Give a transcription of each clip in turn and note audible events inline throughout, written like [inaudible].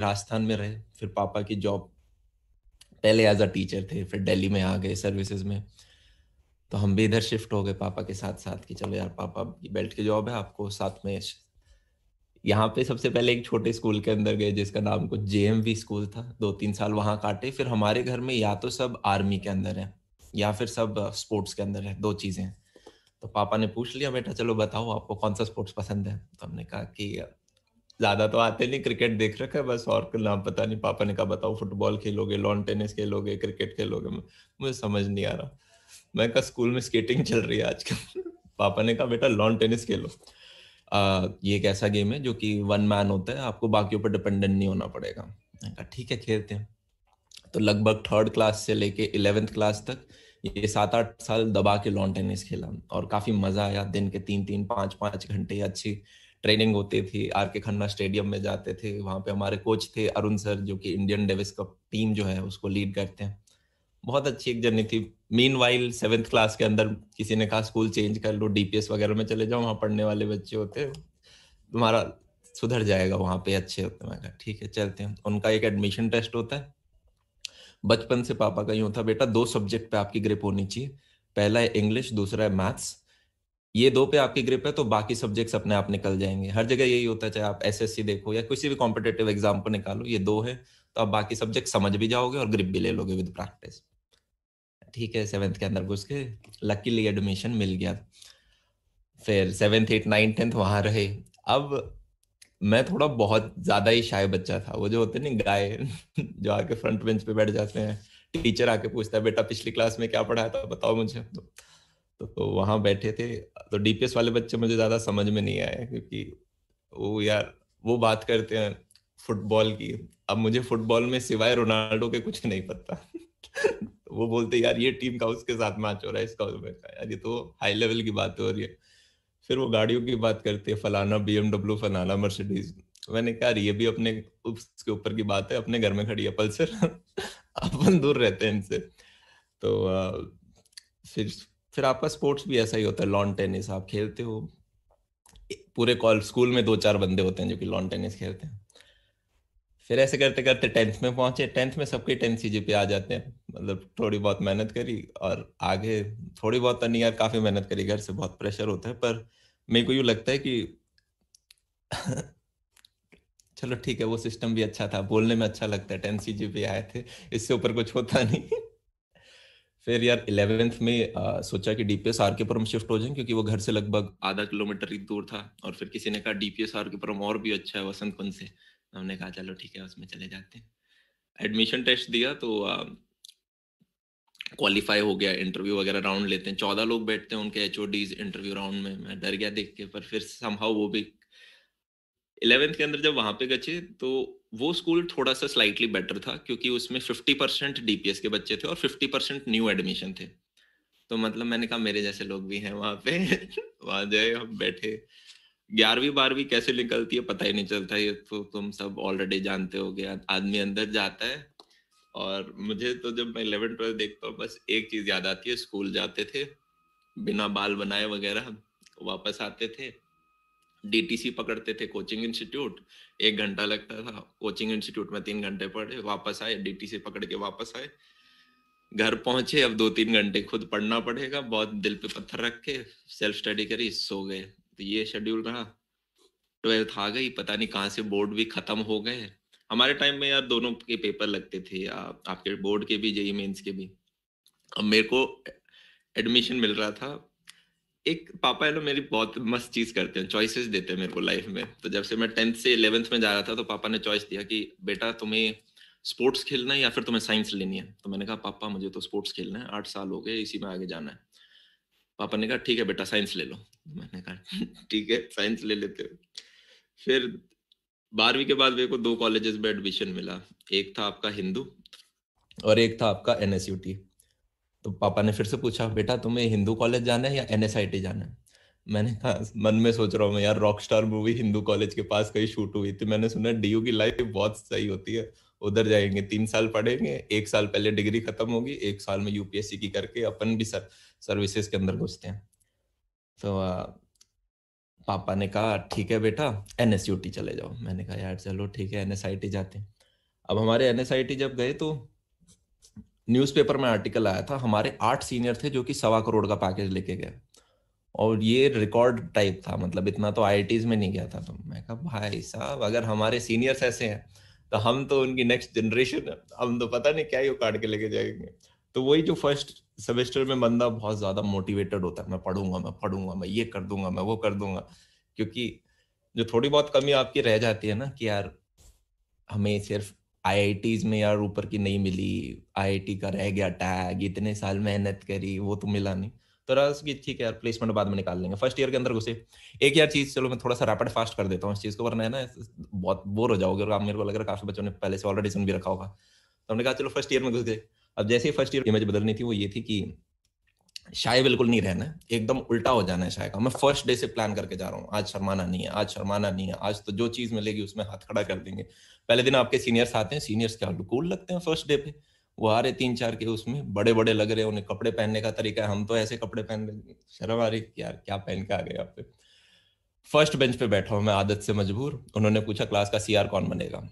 राजस्थान में रहे फिर पापा की जॉब पहले एज अ टीचर थे फिर दिल्ली में आ गए सर्विसेज में तो हम भी इधर शिफ्ट हो गए पापा के साथ साथ कि चलो यार पापा की बेल्ट की जॉब है आपको साथ में यहाँ पे सबसे पहले एक छोटे स्कूल के अंदर गए जिसका नाम कुछ जे स्कूल था दो तीन साल वहाँ काटे फिर हमारे घर में या तो सब आर्मी के अंदर है या फिर सब स्पोर्ट्स के अंदर है दो चीज़ें तो पापा ने पूछ लिया बेटा चलो बताओ आपको कौन सा स्पोर्ट्स पसंद है तो हमने कहा कि ज्यादा तो आते नहीं क्रिकेट देख रखा है बस और नाम पता नहीं पापा ने कहा बताओ फुटबॉल खेलोगे लॉन टेनिस खेलोगे क्रिकेट खेलोगे मुझे समझ नहीं आ रहा मैं कहा स्कूल में स्केटिंग चल रही है आजकल [laughs] पापा ने कहा बेटा लॉन टेनिस खेलो आ, ये एक ऐसा गेम है जो कि वन मैन होता है आपको बाकी पर डिपेंडेंट नहीं होना पड़ेगा मैंने कहा ठीक है खेलते हैं तो लगभग थर्ड क्लास से लेके इलेवेंथ क्लास तक ये सात आठ साल दबा के लॉन टेनिस खेला और काफी मजा आया दिन के तीन तीन पांच पांच घंटे अच्छी ट्रेनिंग होती थी आर के खन्ना स्टेडियम में जाते थे वहाँ पे हमारे कोच थे अरुण सर जो कि इंडियन डेविस कप टीम जो है उसको लीड करते हैं बहुत अच्छी एक जर्नी थी मीन वाइल सेवेंथ क्लास के अंदर किसी ने कहा स्कूल चेंज कर लो डीपीएस वगैरह में चले जाओ वहाँ पढ़ने वाले बच्चे होते तुम्हारा सुधर जाएगा वहाँ पे अच्छे होते मैं कहा ठीक है चलते हैं उनका एक एडमिशन टेस्ट होता है बचपन से पापा का यूँ था बेटा दो सब्जेक्ट पे आपकी ग्रिप होनी चाहिए पहला है इंग्लिश दूसरा है मैथ्स ये दो पे आपकी ग्रिप है तो बाकी सब्जेक्ट्स अपने आप निकल जाएंगे हर जगह यही होता है चाहे आप एस देखो या किसी भी कॉम्पिटेटिव एग्जाम को निकालो ये दो है तो आप बाकी सब्जेक्ट समझ भी जाओगे और ग्रिप भी ले लोगे विद प्रैक्टिस ठीक है सेवेंथ के अंदर घुस के लकीली एडमिशन मिल गया फिर सेवेंथ एट नाइन टेंथ वहां रहे अब मैं थोड़ा बहुत ज्यादा ही शाय बच्चा था वो जो होते नहीं गाय [laughs] जो आके फ्रंट बेंच पे बैठ जाते हैं टीचर आके पूछता है बेटा पिछली क्लास में क्या पढ़ाया था बताओ मुझे तो तो वहां बैठे थे तो डीपीएस वाले बच्चे मुझे ज्यादा समझ में नहीं आए क्योंकि वो यार वो बात करते हैं फुटबॉल की अब मुझे फुटबॉल में सिवाय रोनाल्डो के कुछ नहीं पता [laughs] वो बोलते यार ये टीम का उसके साथ मैच हो रहा है इसका उसमें यार ये तो हाई लेवल की बात हो रही है फिर वो गाड़ियों की बात करते हैं फलाना बीएमडब्ल्यू फलाना मर्सिडीज मैंने कहा ये भी अपने उसके ऊपर की बात है अपने घर में खड़ी है पल्सर [laughs] अपन दूर रहते हैं इनसे तो आ, फिर फिर आपका स्पोर्ट्स भी ऐसा ही होता है लॉन टेनिस आप खेलते हो पूरे कॉल स्कूल में दो चार बंदे होते हैं जो कि लॉन टेनिस खेलते हैं फिर ऐसे करते करते टेंथ में पहुंचे टेंथ में सबके टेंथ सी पे आ जाते हैं मतलब थोड़ी बहुत मेहनत करी और आगे थोड़ी बहुत तो नहीं यार काफी मेहनत करी घर से बहुत प्रेशर होता है पर मेरे को यूँ लगता है कि [laughs] चलो ठीक है वो सिस्टम भी अच्छा था बोलने में अच्छा लगता है टेंथ सी पे आए थे इससे ऊपर कुछ होता नहीं फिर यार इलेवेंथ में आ, सोचा कि डीपीएस आर के पुरम शिफ्ट हो जाएं क्योंकि वो घर से लगभग आधा किलोमीटर ही दूर था और फिर किसी ने कहा डीपीएस आर के पुरम और भी अच्छा है वसंत कुंज से हमने कहा चलो ठीक है उसमें चले जाते हैं एडमिशन टेस्ट दिया तो क्वालिफाई हो गया इंटरव्यू वगैरह राउंड लेते हैं चौदह लोग बैठते हैं उनके एच इंटरव्यू राउंड में मैं डर गया देख के पर फिर समहाउ वो भी इलेवेंथ के अंदर जब वहां पे गचे तो वो स्कूल थोड़ा सा स्लाइटली बेटर था क्योंकि उसमें 50 परसेंट डीपीएस के बच्चे थे और 50 परसेंट न्यू एडमिशन थे तो मतलब मैंने कहा मेरे जैसे लोग भी हैं वहाँ पे [laughs] वहाँ जाए हम बैठे ग्यारहवीं बारहवीं कैसे निकलती है पता ही नहीं चलता ये तो तुम सब ऑलरेडी जानते हो गया आदमी अंदर जाता है और मुझे तो जब मैं इलेवन ट्वेल्थ देखता हूँ बस एक चीज़ याद आती है स्कूल जाते थे बिना बाल बनाए वगैरह वापस आते थे डीटीसी पकड़ते थे कोचिंग इंस्टीट्यूट एक घंटा लगता था कोचिंग इंस्टीट्यूट में तीन घंटे पढ़े वापस आए डीटीसी पकड़ के वापस आए घर पहुंचे अब दो तीन घंटे खुद पढ़ना पड़ेगा बहुत दिल पे पत्थर रख के सेल्फ स्टडी करी सो गए तो ये शेड्यूल रहा ट्वेल्थ आ गई पता नहीं कहाँ से बोर्ड भी खत्म हो गए हमारे टाइम में यार दोनों के पेपर लगते थे आ, आपके बोर्ड के भी जेई मेन्स के भी अब मेरे को एडमिशन मिल रहा था एक पापा है मेरी बहुत मस्त चीज करते हैं चॉइसेस देते हैं मेरे को लाइफ में तो जब से मैं टेंथ से इलेवेंथ में जा रहा था तो पापा ने चॉइस दिया कि बेटा तुम्हें स्पोर्ट्स खेलना है या फिर तुम्हें साइंस लेनी है तो मैंने कहा पापा मुझे तो स्पोर्ट्स खेलना है आठ साल हो गए इसी में आगे जाना है पापा ने कहा ठीक है बेटा साइंस ले लो तो मैंने कहा [laughs] ठीक है साइंस ले लेते हो फिर बारहवीं के बाद मेरे को दो कॉलेजेस में एडमिशन मिला एक था आपका हिंदू और एक था आपका एन तो पापा ने फिर से पूछा बेटा तुम्हें हिंदू कॉलेज जाना है या एन जाना है मैंने कहा मन में सोच रहा हूँ यार rock star movie Hindu college के पास कहीं शूट हुई थी मैंने सुना डीयू की लाइफ बहुत सही होती है उधर जाएंगे तीन साल पढ़ेंगे एक साल पहले डिग्री खत्म होगी एक साल में यूपीएससी की करके अपन भी सर सर्विसेज के अंदर घुसते हैं तो आ, पापा ने कहा ठीक है बेटा एन चले जाओ मैंने कहा यार चलो ठीक है एन जाते हैं अब हमारे एन जब गए तो न्यूज़पेपर में आर्टिकल आया था हमारे आठ सीनियर थे जो कि सवा करोड़ का पैकेज लेके गए और ये रिकॉर्ड टाइप था मतलब इतना तो आई में नहीं गया था तो मैं कहा भाई साहब अगर हमारे सीनियर्स ऐसे हैं तो हम तो उनकी नेक्स्ट जनरेशन है हम तो पता नहीं क्या ही काट के लेके जाएंगे तो वही जो फर्स्ट सेमेस्टर में बंदा बहुत ज्यादा मोटिवेटेड होता है मैं पढ़ूंगा मैं पढ़ूंगा मैं ये कर दूंगा मैं वो कर दूंगा क्योंकि जो थोड़ी बहुत कमी आपकी रह जाती है ना कि यार हमें सिर्फ आई में यार ऊपर की नहीं मिली आई का रह गया टैग इतने साल मेहनत करी वो तो मिला नहीं तो रस ठीक है यार प्लेसमेंट बाद में निकाल लेंगे फर्स्ट ईयर के अंदर घुसे एक यार चीज चलो मैं थोड़ा सा रैपिड फास्ट कर देता हूँ इस चीज को वरना है ना बहुत बोर हो जाओगे और आप मेरे को लग रहा है काफी बच्चों ने पहले से ऑलरेडी सुन भी रखा होगा तो हमने कहा चलो फर्स्ट ईयर में घुस गए अब जैसे ही फर्स्ट ईयर इमेज बदलनी थी वो ये थी कि शाय बिल्कुल नहीं रहना एकदम उल्टा हो जाना है शाय का मैं फर्स्ट डे से प्लान करके जा रहा हूँ आज शर्माना नहीं है आज शर्माना नहीं है आज तो जो चीज मिलेगी उसमें हाथ खड़ा कर देंगे पहले दिन आपके सीनियर्स आते हैं सीनियर्स क्या कूल लगते हैं फर्स्ट डे पे वो आ रहे तीन चार के उसमें बड़े बड़े लग रहे हैं उन्हें कपड़े पहनने का तरीका है हम तो ऐसे कपड़े पहन रहे शर्म आ रही यार क्या पहन के आ गए आप फर्स्ट बेंच पे बैठा हूँ मैं आदत से मजबूर उन्होंने पूछा क्लास का सीआर कौन बनेगा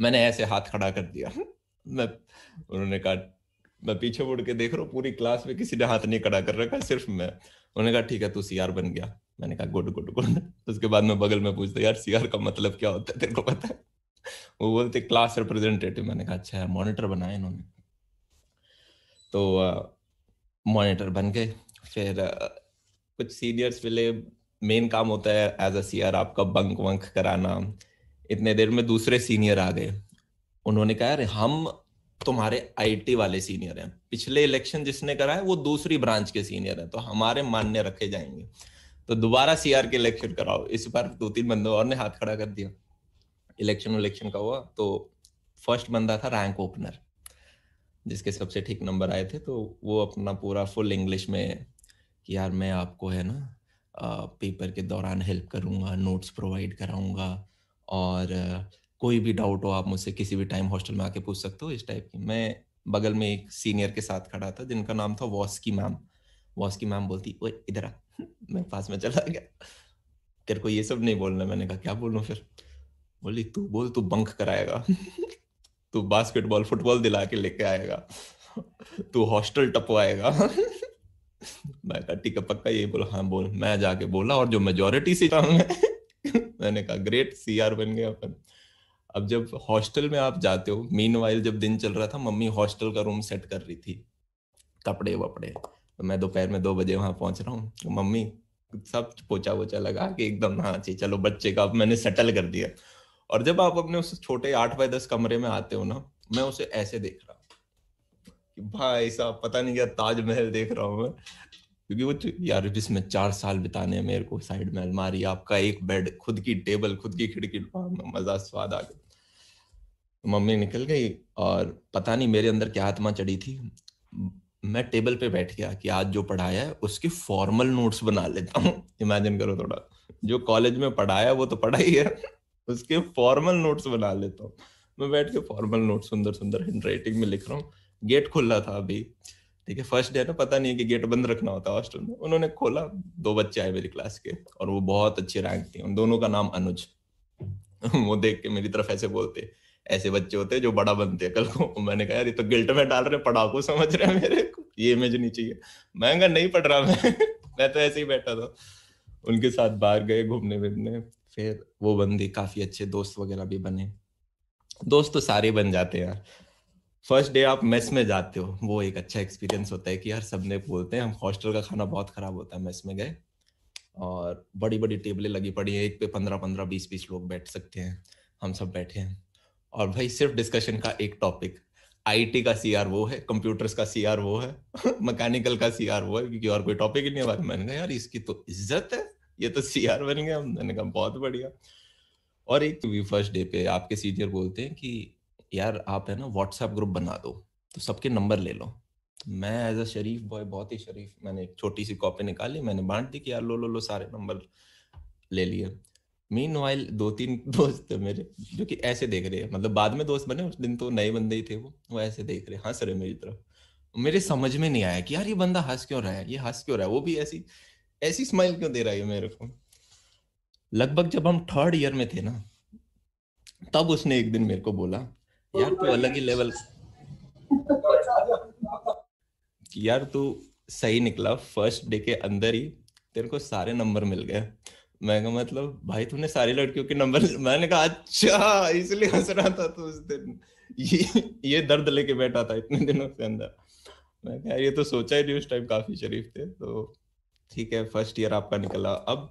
मैंने ऐसे हाथ खड़ा कर दिया [laughs] मैं उन्होंने कहा मैं पीछे मुड़ के देख रहा हूँ पूरी क्लास में किसी ने हाथ नहीं खड़ा कर रखा सिर्फ मैं उन्होंने कहा ठीक है तू सीआर बन गया मैंने कहा गुड गुड गुड तो उसके बाद मैं बगल में पूछता यार सीआर का मतलब क्या होता है तेरे को पता है वो बोलते क्लास रिप्रेजेंटेटिव मैंने कहा अच्छा है मॉनिटर बनाए इन्होंने तो मॉनिटर बन गए फिर uh, कुछ सीनियर्स मिले मेन काम होता है एज अ सीआर आपका बंक वंक कराना इतने देर में दूसरे सीनियर आ गए उन्होंने कहा अरे हम तुम्हारे आईटी वाले सीनियर हैं पिछले इलेक्शन जिसने करा है वो दूसरी ब्रांच के सीनियर हैं तो हमारे मान्य रखे जाएंगे तो दोबारा सीआर के इलेक्शन कराओ इस बार दो तीन बंदों और ने हाथ खड़ा कर दिया इलेक्शन इलेक्शन का हुआ तो फर्स्ट बंदा था रैंक ओपनर जिसके सबसे ठीक नंबर आए थे तो वो अपना पूरा फुल इंग्लिश में कि यार मैं आपको है ना पेपर के दौरान हेल्प करूंगा नोट्स प्रोवाइड कराऊंगा और कोई भी डाउट हो आप मुझसे किसी भी टाइम हॉस्टल में आके पूछ सकते हो इस टाइप की मैं बगल में एक सीनियर के साथ खड़ा था जिनका नाम था वॉस्की मैम वॉस्की मैम बोलती ओ इधर आ [laughs] मैं पास में चला गया तेरे को ये सब नहीं बोलना मैंने कहा क्या बोलूँ फिर बोली तू बोल तू बंक कराएगा [laughs] तू बास्केटबॉल फुटबॉल दिला के लेके आएगा [laughs] तू हॉस्टल टपवाएगा मैं कहा ठीक है पक्का यही बोला हाँ बोल मैं जाके बोला और जो मेजोरिटी से मैंने कहा ग्रेट सीआर बन गया अपन अब जब हॉस्टल में आप जाते हो मीन जब दिन चल रहा था मम्मी हॉस्टल का रूम सेट कर रही थी कपड़े वपड़े तो मैं दोपहर में दो बजे वहां पहुंच रहा हूँ तो मम्मी सब पोचा वोचा लगा कि एकदम हाँ अच्छी चलो बच्चे का अब मैंने सेटल कर दिया और जब आप अपने उस छोटे आठ बाय दस कमरे में आते हो ना मैं उसे ऐसे देख रहा हूँ भाई साहब पता नहीं क्या ताजमहल देख रहा हूँ मैं क्योंकि वो तो, यार जिसमें चार साल बिताने मेरे को साइड में अलमारी आपका एक बेड खुद की टेबल खुद की खिड़की मजा स्वाद आ गया तो मम्मी निकल गई और पता नहीं मेरे अंदर क्या आत्मा चढ़ी थी मैं टेबल पे बैठ गया कि आज जो पढ़ाया है उसके फॉर्मल नोट्स बना लेता हूँ इमेजिन करो थोड़ा जो कॉलेज में पढ़ाया वो तो पढ़ा ही है उसके फॉर्मल नोट्स बना लेता हूँ मैं बैठ के फॉर्मल नोट्स सुंदर सुंदर हैंड राइटिंग में लिख रहा हूँ गेट खुला था अभी ठीक है फर्स्ट डे ना पता नहीं है कि गेट बंद रखना होता है हॉस्टल में उन्होंने खोला दो बच्चे आए मेरी क्लास के और वो बहुत अच्छे रैंक थे उन दोनों का नाम अनुज [laughs] वो देख के मेरी तरफ ऐसे बोलते ऐसे बच्चे होते हैं जो बड़ा बनते हैं कल को [laughs] मैंने कहा यार ये तो गिल्ट में डाल रहे पढ़ाकू समझ रहे हैं मेरे को ये इमेज नहीं चाहिए मैं कहा नहीं पढ़ रहा मैं [laughs] मैं तो ऐसे ही बैठा था उनके साथ बाहर गए घूमने फिरने फिर वो बंदी काफी अच्छे दोस्त वगैरह भी बने दोस्त तो सारे बन जाते हैं यार फर्स्ट डे आप मेस में जाते हो वो एक अच्छा एक्सपीरियंस होता है कि यार सबने बोलते हैं हम हॉस्टल का खाना बहुत खराब होता है मेस में गए और बड़ी बड़ी टेबलें लगी पड़ी है एक पे पंद्रह पंद्रह बीस बीस लोग बैठ सकते हैं हम सब बैठे हैं और भाई सिर्फ डिस्कशन का एक टॉपिक आईटी का सीआर वो है कंप्यूटर्स का सीआर वो है मैकेनिकल [laughs] का सीआर वो है क्योंकि और कोई टॉपिक ही नहीं है मैंने कहा यार इसकी तो इज्जत है ये तो सीआर बन गया मैंने कहा बहुत बढ़िया और एक फर्स्ट तो डे पे आपके सीनियर बोलते हैं कि यार आप है ना व्हाट्सएप ग्रुप बना दो तो सबके नंबर ले लो तो मैं एज अ शरीफ बॉय बहुत ही शरीफ मैंने एक छोटी सी कॉपी निकाली मैंने बांट दी कि यार लो लो लो सारे नंबर ले लिए मीन वाइल दो तीन दोस्त थे मेरे जो कि ऐसे देख रहे हैं मतलब बाद में दोस्त बने उस दिन तो नए बंदे ही थे वो वो ऐसे देख रहे हंस रहे मेरी तरफ मेरे समझ में नहीं आया कि यार ये बंदा हंस क्यों रहा है ये हंस क्यों रहा है वो भी ऐसी ऐसी स्माइल क्यों दे रहा है मेरे को लगभग जब हम थर्ड ईयर में थे ना तब उसने एक दिन मेरे को बोला यार तू अलग ही लेवल [laughs] यार तू सही निकला फर्स्ट डे के अंदर ही तेरे को सारे नंबर मिल गए मैं कहा मतलब भाई तूने सारी लड़कियों के नंबर मैंने कहा अच्छा इसलिए हंस रहा था तू उस दिन ये ये दर्द लेके बैठा था इतने दिनों के अंदर मैं कहा ये तो सोचा ही नहीं उस टाइम काफी शरीफ थे तो ठीक है फर्स्ट ईयर आपका निकला अब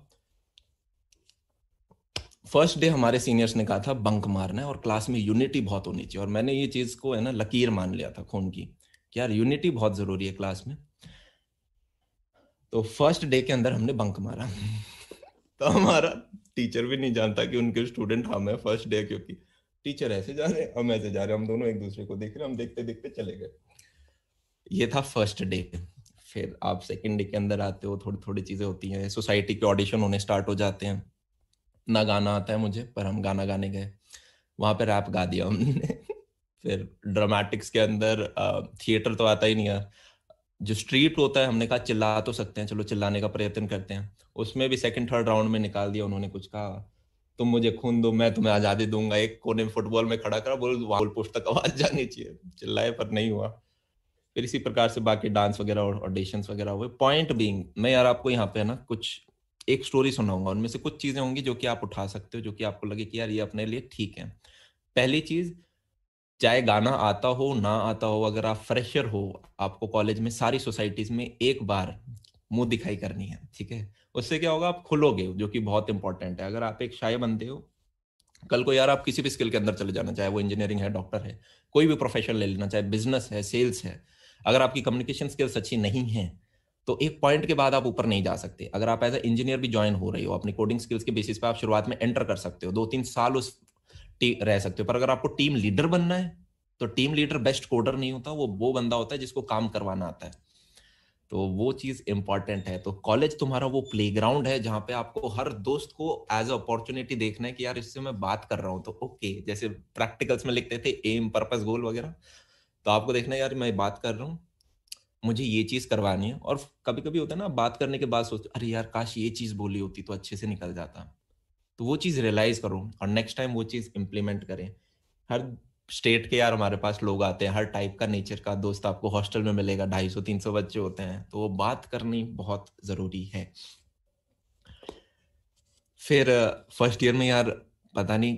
फर्स्ट डे हमारे सीनियर्स ने कहा था बंक मारना है और क्लास में यूनिटी बहुत होनी चाहिए और मैंने ये चीज को है ना लकीर मान लिया था खून की यार यूनिटी बहुत जरूरी है क्लास में तो फर्स्ट डे के अंदर हमने बंक मारा [laughs] तो हमारा टीचर भी नहीं जानता कि उनके स्टूडेंट हम हाँ, है फर्स्ट डे क्योंकि टीचर ऐसे जा रहे हम ऐसे जा रहे हम दोनों एक दूसरे को देख रहे हम देखते देखते चले गए ये था फर्स्ट डे फिर आप सेकेंड डे के अंदर आते हो थोड़ी थोड़ी चीजें होती हैं सोसाइटी के ऑडिशन होने स्टार्ट हो जाते हैं ना गाना आता है मुझे पर हम गाना गाने गए वहाँ पर रैप गा दिया हमने [laughs] फिर ड्रामेटिक्स के अंदर थिएटर तो आता ही नहीं है जो स्ट्रीट होता है हमने कहा चिल्ला तो सकते हैं चलो चिल्लाने का प्रयत्न करते हैं उसमें भी सेकंड थर्ड राउंड में निकाल दिया उन्होंने कुछ कहा तुम मुझे खून दो मैं तुम्हें आजादी दूंगा एक कोने में फुटबॉल में खड़ा करा बोल वॉल पोस्ट तक आवाज जानी चाहिए चिल्लाए पर नहीं हुआ फिर इसी प्रकार से बाकी डांस वगैरह और ऑडिशंस वगैरह हुए पॉइंट बीइंग मैं यार आपको यहाँ पे है ना कुछ एक स्टोरी सुनाऊंगा उनमें से कुछ चीजें होंगी जो कि आप उठा सकते हो जो कि आपको लगे कि यार ये अपने लिए ठीक है पहली चीज चाहे गाना आता हो ना आता हो अगर आप फ्रेशर हो आपको कॉलेज में सारी सोसाइटीज में एक बार मुंह दिखाई करनी है ठीक है उससे क्या होगा आप खुलोगे जो कि बहुत इंपॉर्टेंट है अगर आप एक शाये बनते हो कल को यार आप किसी भी स्किल के अंदर चले जाना चाहे वो इंजीनियरिंग है डॉक्टर है कोई भी प्रोफेशन ले लेना चाहे बिजनेस है सेल्स है अगर आपकी कम्युनिकेशन स्किल्स अच्छी नहीं है तो एक पॉइंट के बाद आप ऊपर नहीं जा सकते अगर आप एज ए इंजीनियर भी ज्वाइन हो रहे हो अपनी कोडिंग स्किल्स के बेसिस पे आप शुरुआत में एंटर कर सकते हो दो तीन साल उस रह सकते हो पर अगर आपको टीम लीडर बनना है तो टीम लीडर बेस्ट कोडर नहीं होता वो वो बंदा होता है जिसको काम करवाना आता है तो वो चीज इंपॉर्टेंट है तो कॉलेज तुम्हारा वो प्ले ग्राउंड है जहां पे आपको हर दोस्त को एज अ अपॉर्चुनिटी देखना है कि यार इससे मैं बात कर रहा हूँ तो ओके जैसे प्रैक्टिकल्स में लिखते थे एम पर्पस गोल वगैरह तो आपको देखना है यार मैं बात कर रहा हूँ मुझे ये चीज करवानी है और कभी कभी होता है ना बात करने के बाद सोचते अरे यार काश ये चीज बोली होती तो अच्छे से निकल जाता तो वो चीज रियलाइज करो और नेक्स्ट टाइम वो चीज इम्प्लीमेंट करें हर स्टेट के यार हमारे पास लोग आते हैं हर टाइप का नेचर का दोस्त आपको हॉस्टल में मिलेगा ढाई सौ तीन सौ बच्चे होते हैं तो वो बात करनी बहुत जरूरी है फिर फर्स्ट ईयर में यार पता नहीं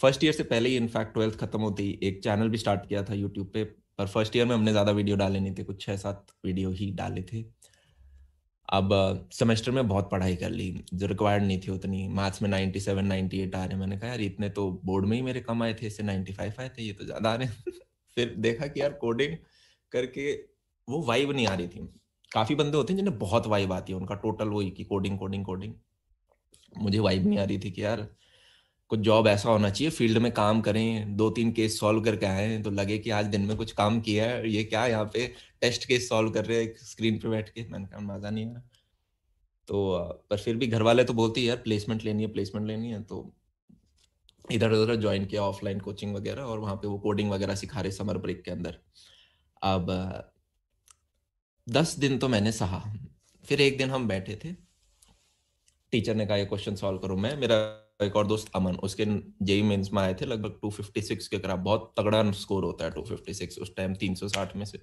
फर्स्ट ईयर से पहले ही इनफैक्ट ट्वेल्थ खत्म होती एक चैनल भी स्टार्ट किया था यूट्यूब पे पर फर्स्ट ईयर में हमने ज़्यादा वीडियो डाले नहीं थे कुछ छः सात वीडियो ही डाले थे अब सेमेस्टर में बहुत पढ़ाई कर ली जो रिक्वायर्ड नहीं थी उतनी मार्क्स में 97 98 आ रहे मैंने कहा यार इतने तो बोर्ड में ही मेरे कम आए थे इससे 95 आए थे ये तो ज़्यादा आ रहे [laughs] फिर देखा कि यार कोडिंग करके वो वाइब नहीं आ रही थी काफ़ी बंदे होते हैं जिन्हें बहुत वाइब आती है उनका टोटल वही कि कोडिंग कोडिंग कोडिंग मुझे वाइब नहीं आ रही थी कि यार कुछ जॉब ऐसा होना चाहिए फील्ड में काम करें दो तीन केस सॉल्व करके आए तो लगे कि आज दिन में कुछ काम किया है ये क्या यहाँ पे टेस्ट केस सॉल्व कर रहे हैं स्क्रीन पे बैठ के मैंने कहा मजा नहीं आ रहा तो पर फिर भी घर वाले तो बोलते यार प्लेसमेंट लेनी है प्लेसमेंट लेनी है तो इधर उधर ज्वाइन किया ऑफलाइन कोचिंग वगैरह और वहाँ पे वो कोडिंग वगैरह सिखा रहे समर ब्रेक के अंदर अब दस दिन तो मैंने सहा फिर एक दिन हम बैठे थे टीचर ने कहा ये क्वेश्चन सॉल्व करो मैं मेरा एक और दोस्त अमन उसके जेई मेंस में आए थे लगभग 256 के करीब बहुत तगड़ा स्कोर होता है 256 उस टाइम 360 में से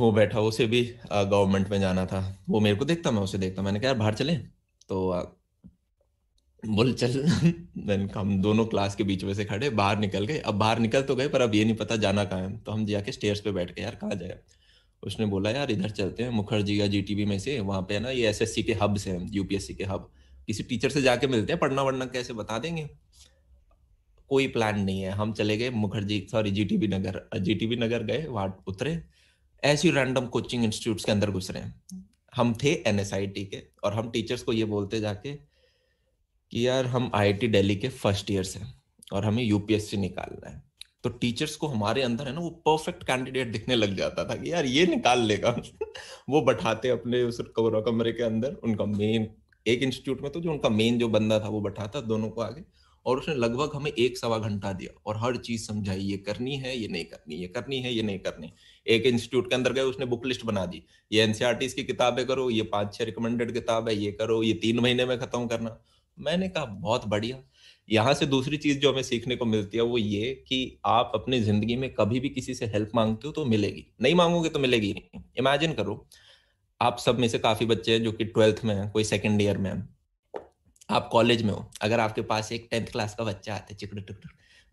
वो बैठा उसे भी गवर्नमेंट में जाना था वो मेरे को देखता मैं उसे देखता मैंने कहा यार बाहर चले तो आ, बोल चल देन [laughs] हम दोनों क्लास के बीच में से खड़े बाहर निकल गए अब बाहर निकल तो गए पर अब ये नहीं पता जाना कहाँ है तो हम जाके स्टेयर्स पे बैठ गए यार कहाँ जाए उसने बोला यार इधर चलते हैं मुखर्जी या जीटीबी में से वहाँ पे ना ये एसएससी के हब्स हैं यूपीएससी के हब किसी टीचर से जाके मिलते हैं पढ़ना वढ़ना कैसे बता देंगे कोई प्लान नहीं है हम चले गए Mukherjee sorry GTB Nagar GTB Nagar गए वार्ड उतरे ऐसी रैंडम कोचिंग इंस्टीट्यूट के अंदर घुस रहे हैं हम थे एन के और हम टीचर्स को ये बोलते जाके कि यार हम आई दिल्ली के फर्स्ट ईयर से और हमें यूपीएससी निकालना है तो टीचर्स को हमारे अंदर है ना वो परफेक्ट कैंडिडेट दिखने लग जाता था कि यार ये निकाल लेगा [laughs] वो बैठाते अपने उस कमरे के अंदर उनका मेन एक इंस्टीट्यूट में तो जो उनका मेन जो बंदा था वो बैठा था दोनों को आगे और उसने लगभग हमें एक सवा घंटा दिया और हर चीज समझाई ये करनी है ये नहीं करनी ये करनी है ये नहीं करनी एक इंस्टीट्यूट के अंदर गए उसने बुक लिस्ट बना दी ये एनसीआरटी e की किताबें करो ये पांच छह रिकमेंडेड किताब है ये करो ये तीन महीने में खत्म करना मैंने कहा बहुत बढ़िया यहाँ से दूसरी चीज जो हमें सीखने को मिलती है वो ये कि आप अपनी जिंदगी में कभी भी किसी से हेल्प मांगते हो तो मिलेगी नहीं मांगोगे तो मिलेगी नहीं इमेजिन करो आप सब में से काफी बच्चे हैं जो कि ट्वेल्थ में है कोई सेकेंड ईयर में है आप कॉलेज में हो अगर आपके पास एक टेंथ क्लास का बच्चा आता है चिकड़ टुकड़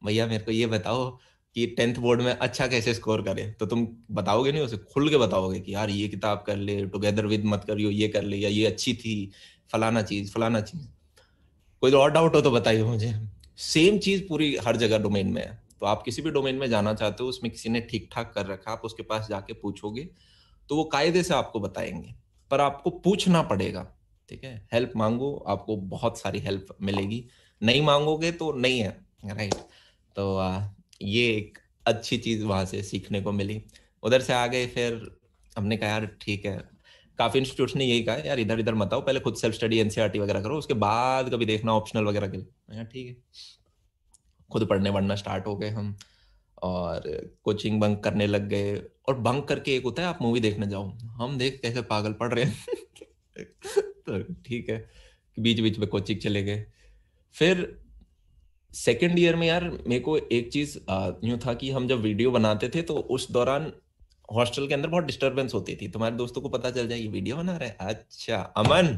भैया मेरे को ये बताओ कि टेंथ बोर्ड में अच्छा कैसे स्कोर करे तो तुम बताओगे नहीं उसे खुल के बताओगे कि यार ये किताब कर ले टुगेदर विद मत करियो ये कर ले या ये अच्छी थी फलाना चीज फलाना चीज कोई और डाउट हो तो बताइए मुझे सेम चीज पूरी हर जगह डोमेन में है तो आप किसी भी डोमेन में जाना चाहते हो उसमें किसी ने ठीक ठाक कर रखा आप उसके पास जाके पूछोगे तो वो कायदे से आपको बताएंगे पर आपको पूछना पड़ेगा ठीक है हेल्प मांगो आपको बहुत सारी हेल्प मिलेगी नहीं मांगोगे तो नहीं है राइट तो आ, ये एक अच्छी चीज वहां से सीखने को मिली उधर से आ गए फिर हमने कहा यार ठीक है काफी इंस्टीट्यूट ने यही कहा यार इधर इधर मत आओ पहले खुद सेल्फ स्टडी एनसीआरटी वगैरह करो उसके बाद कभी देखना ऑप्शनल वगैरह के लिए ठीक है खुद पढ़ने वढ़ना स्टार्ट हो गए हम और कोचिंग बंक करने लग गए और बंक करके एक होता है आप मूवी देखने जाओ हम देख कैसे पागल पड़ रहे हैं [laughs] तो ठीक है बीच बीच में कोचिंग चले गए फिर सेकेंड ईयर में यार मेरे को एक चीज यू था कि हम जब वीडियो बनाते थे तो उस दौरान हॉस्टल के अंदर बहुत डिस्टरबेंस होती थी तुम्हारे दोस्तों को पता चल जाए ये वीडियो बना रहे अच्छा अमन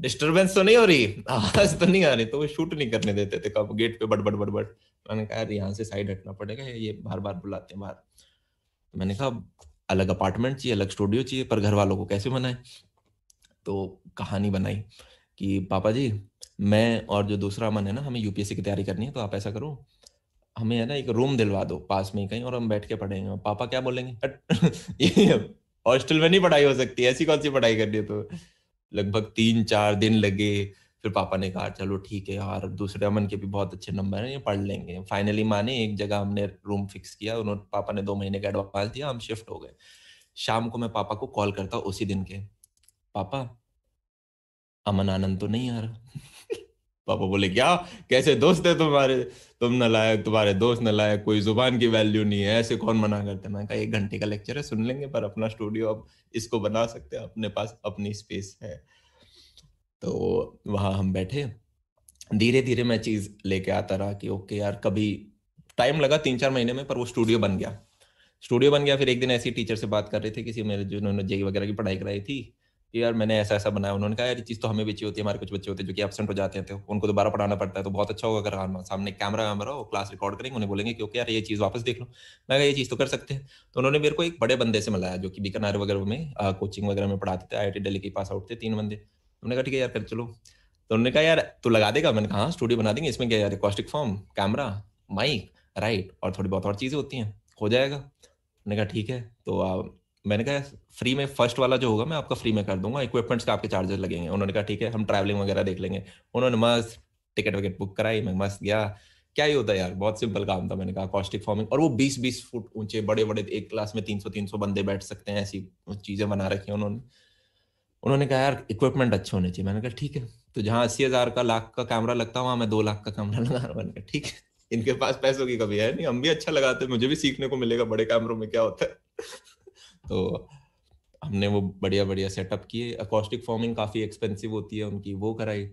डिस्टरबेंस तो नहीं हो रही आवाज तो नहीं आ रही तो वो शूट नहीं करने देते थे कब गेट पे बड़बड़ बड़बड़ मैंने कहा यार यहाँ से साइड हटना पड़ेगा ये बार बार बुलाते हैं बाहर तो मैंने कहा अलग अपार्टमेंट चाहिए अलग स्टूडियो चाहिए पर घर वालों को कैसे बनाए तो कहानी बनाई कि पापा जी मैं और जो दूसरा मन है ना हमें यूपीएससी की तैयारी करनी है तो आप ऐसा करो हमें है ना एक रूम दिलवा दो पास में कहीं और हम बैठ के पढ़ेंगे पापा क्या बोलेंगे [laughs] ये हॉस्टल में नहीं पढ़ाई हो सकती ऐसी कौन सी पढ़ाई करनी है तो लगभग तीन चार दिन लगे फिर पापा ने कहा चलो ठीक है यार दूसरे अमन के भी बहुत अच्छे नंबर हैं ये पढ़ लेंगे फाइनली माने एक जगह हमने रूम फिक्स किया उन्होंने पापा ने दो महीने का एडवांस दिया हम शिफ्ट हो गए शाम को मैं पापा को कॉल करता उसी दिन के पापा अमन आनंद तो नहीं आ रहा [laughs] पापा बोले क्या कैसे दोस्त है तुम्हारे तुम न लाए तुम्हारे दोस्त न लाए कोई जुबान की वैल्यू नहीं है ऐसे कौन मना करते मैं कहा एक घंटे का लेक्चर है सुन लेंगे पर अपना स्टूडियो अब इसको बना सकते हैं अपने पास अपनी स्पेस है तो वहाँ हम बैठे धीरे धीरे मैं चीज़ लेके आता रहा कि ओके यार कभी टाइम लगा तीन चार महीने में पर वो स्टूडियो बन गया स्टूडियो बन गया फिर एक दिन ऐसी टीचर से बात कर रहे थे किसी मेरे जो उन्होंने जेई वगैरह की पढ़ाई कराई थी कि यार मैंने ऐसा ऐसा बनाया उन्होंने कहा यार चीज़ तो हमें बेची होती है हमारे कुछ बच्चे होते हैं जो कि एबसेंट हो जाते हैं तो उनको दोबारा पढ़ाना पड़ता है तो बहुत अच्छा होगा अगर हम सामने कैमरा वैमरा हो क्लास रिकॉर्ड करेंगे उन्हें बोलेंगे कि ओके यार ये चीज़ वापस देख लो मैं ये चीज़ तो कर सकते हैं तो उन्होंने मेरे को एक बड़े बंदे से मिलाया जो कि बीकानार वगैरह में कोचिंग वगैरह में पढ़ाते थे आई आई के पास आउट थे तीन बंदे उन्होंने कहा ठीक है यार कर चलो तो उन्होंने कहा यार तू लगा देगा मैंने कहा स्टूडियो हाँ, बना देंगे इसमें क्या यार caustic form camera mic right और थोड़ी बहुत और चीज़ें होती हैं हो जाएगा उन्होंने कहा ठीक है तो आप मैंने कहा फ्री में फर्स्ट वाला जो होगा मैं आपका फ्री में कर दूंगा इक्विपमेंट्स का आपके चार्जेस लगेंगे उन्होंने कहा ठीक है हम ट्रैवलिंग वगैरह देख लेंगे उन्होंने मस्त टिकट विकेट बुक कराई मैं मस्त गया क्या ही होता है यार बहुत सिंपल काम था मैंने कहा कॉस्टिक फॉर्मिंग और वो बीस बीस फुट ऊंचे बड़े बड़े एक क्लास में तीन सौ तीन सौ बंदे बैठ सकते हैं ऐसी चीजें बना रखी है उन्होंने उन्होंने कहा यार इक्विपमेंट अच्छे होने चाहिए मैंने कहा ठीक है तो जहाँ अस्सी हजार का लाख का कैमरा लगता है वहां मैं दो लाख का कैमरा [laughs] लगा रहा हूँ ठीक है इनके पास पैसों की कभी है नहीं हम भी अच्छा लगाते मुझे भी सीखने को मिलेगा बड़े कैमरों में क्या होता है [laughs] तो हमने वो बढ़िया बढ़िया सेटअप किए अकोस्टिक फॉर्मिंग काफ़ी एक्सपेंसिव होती है उनकी वो कराई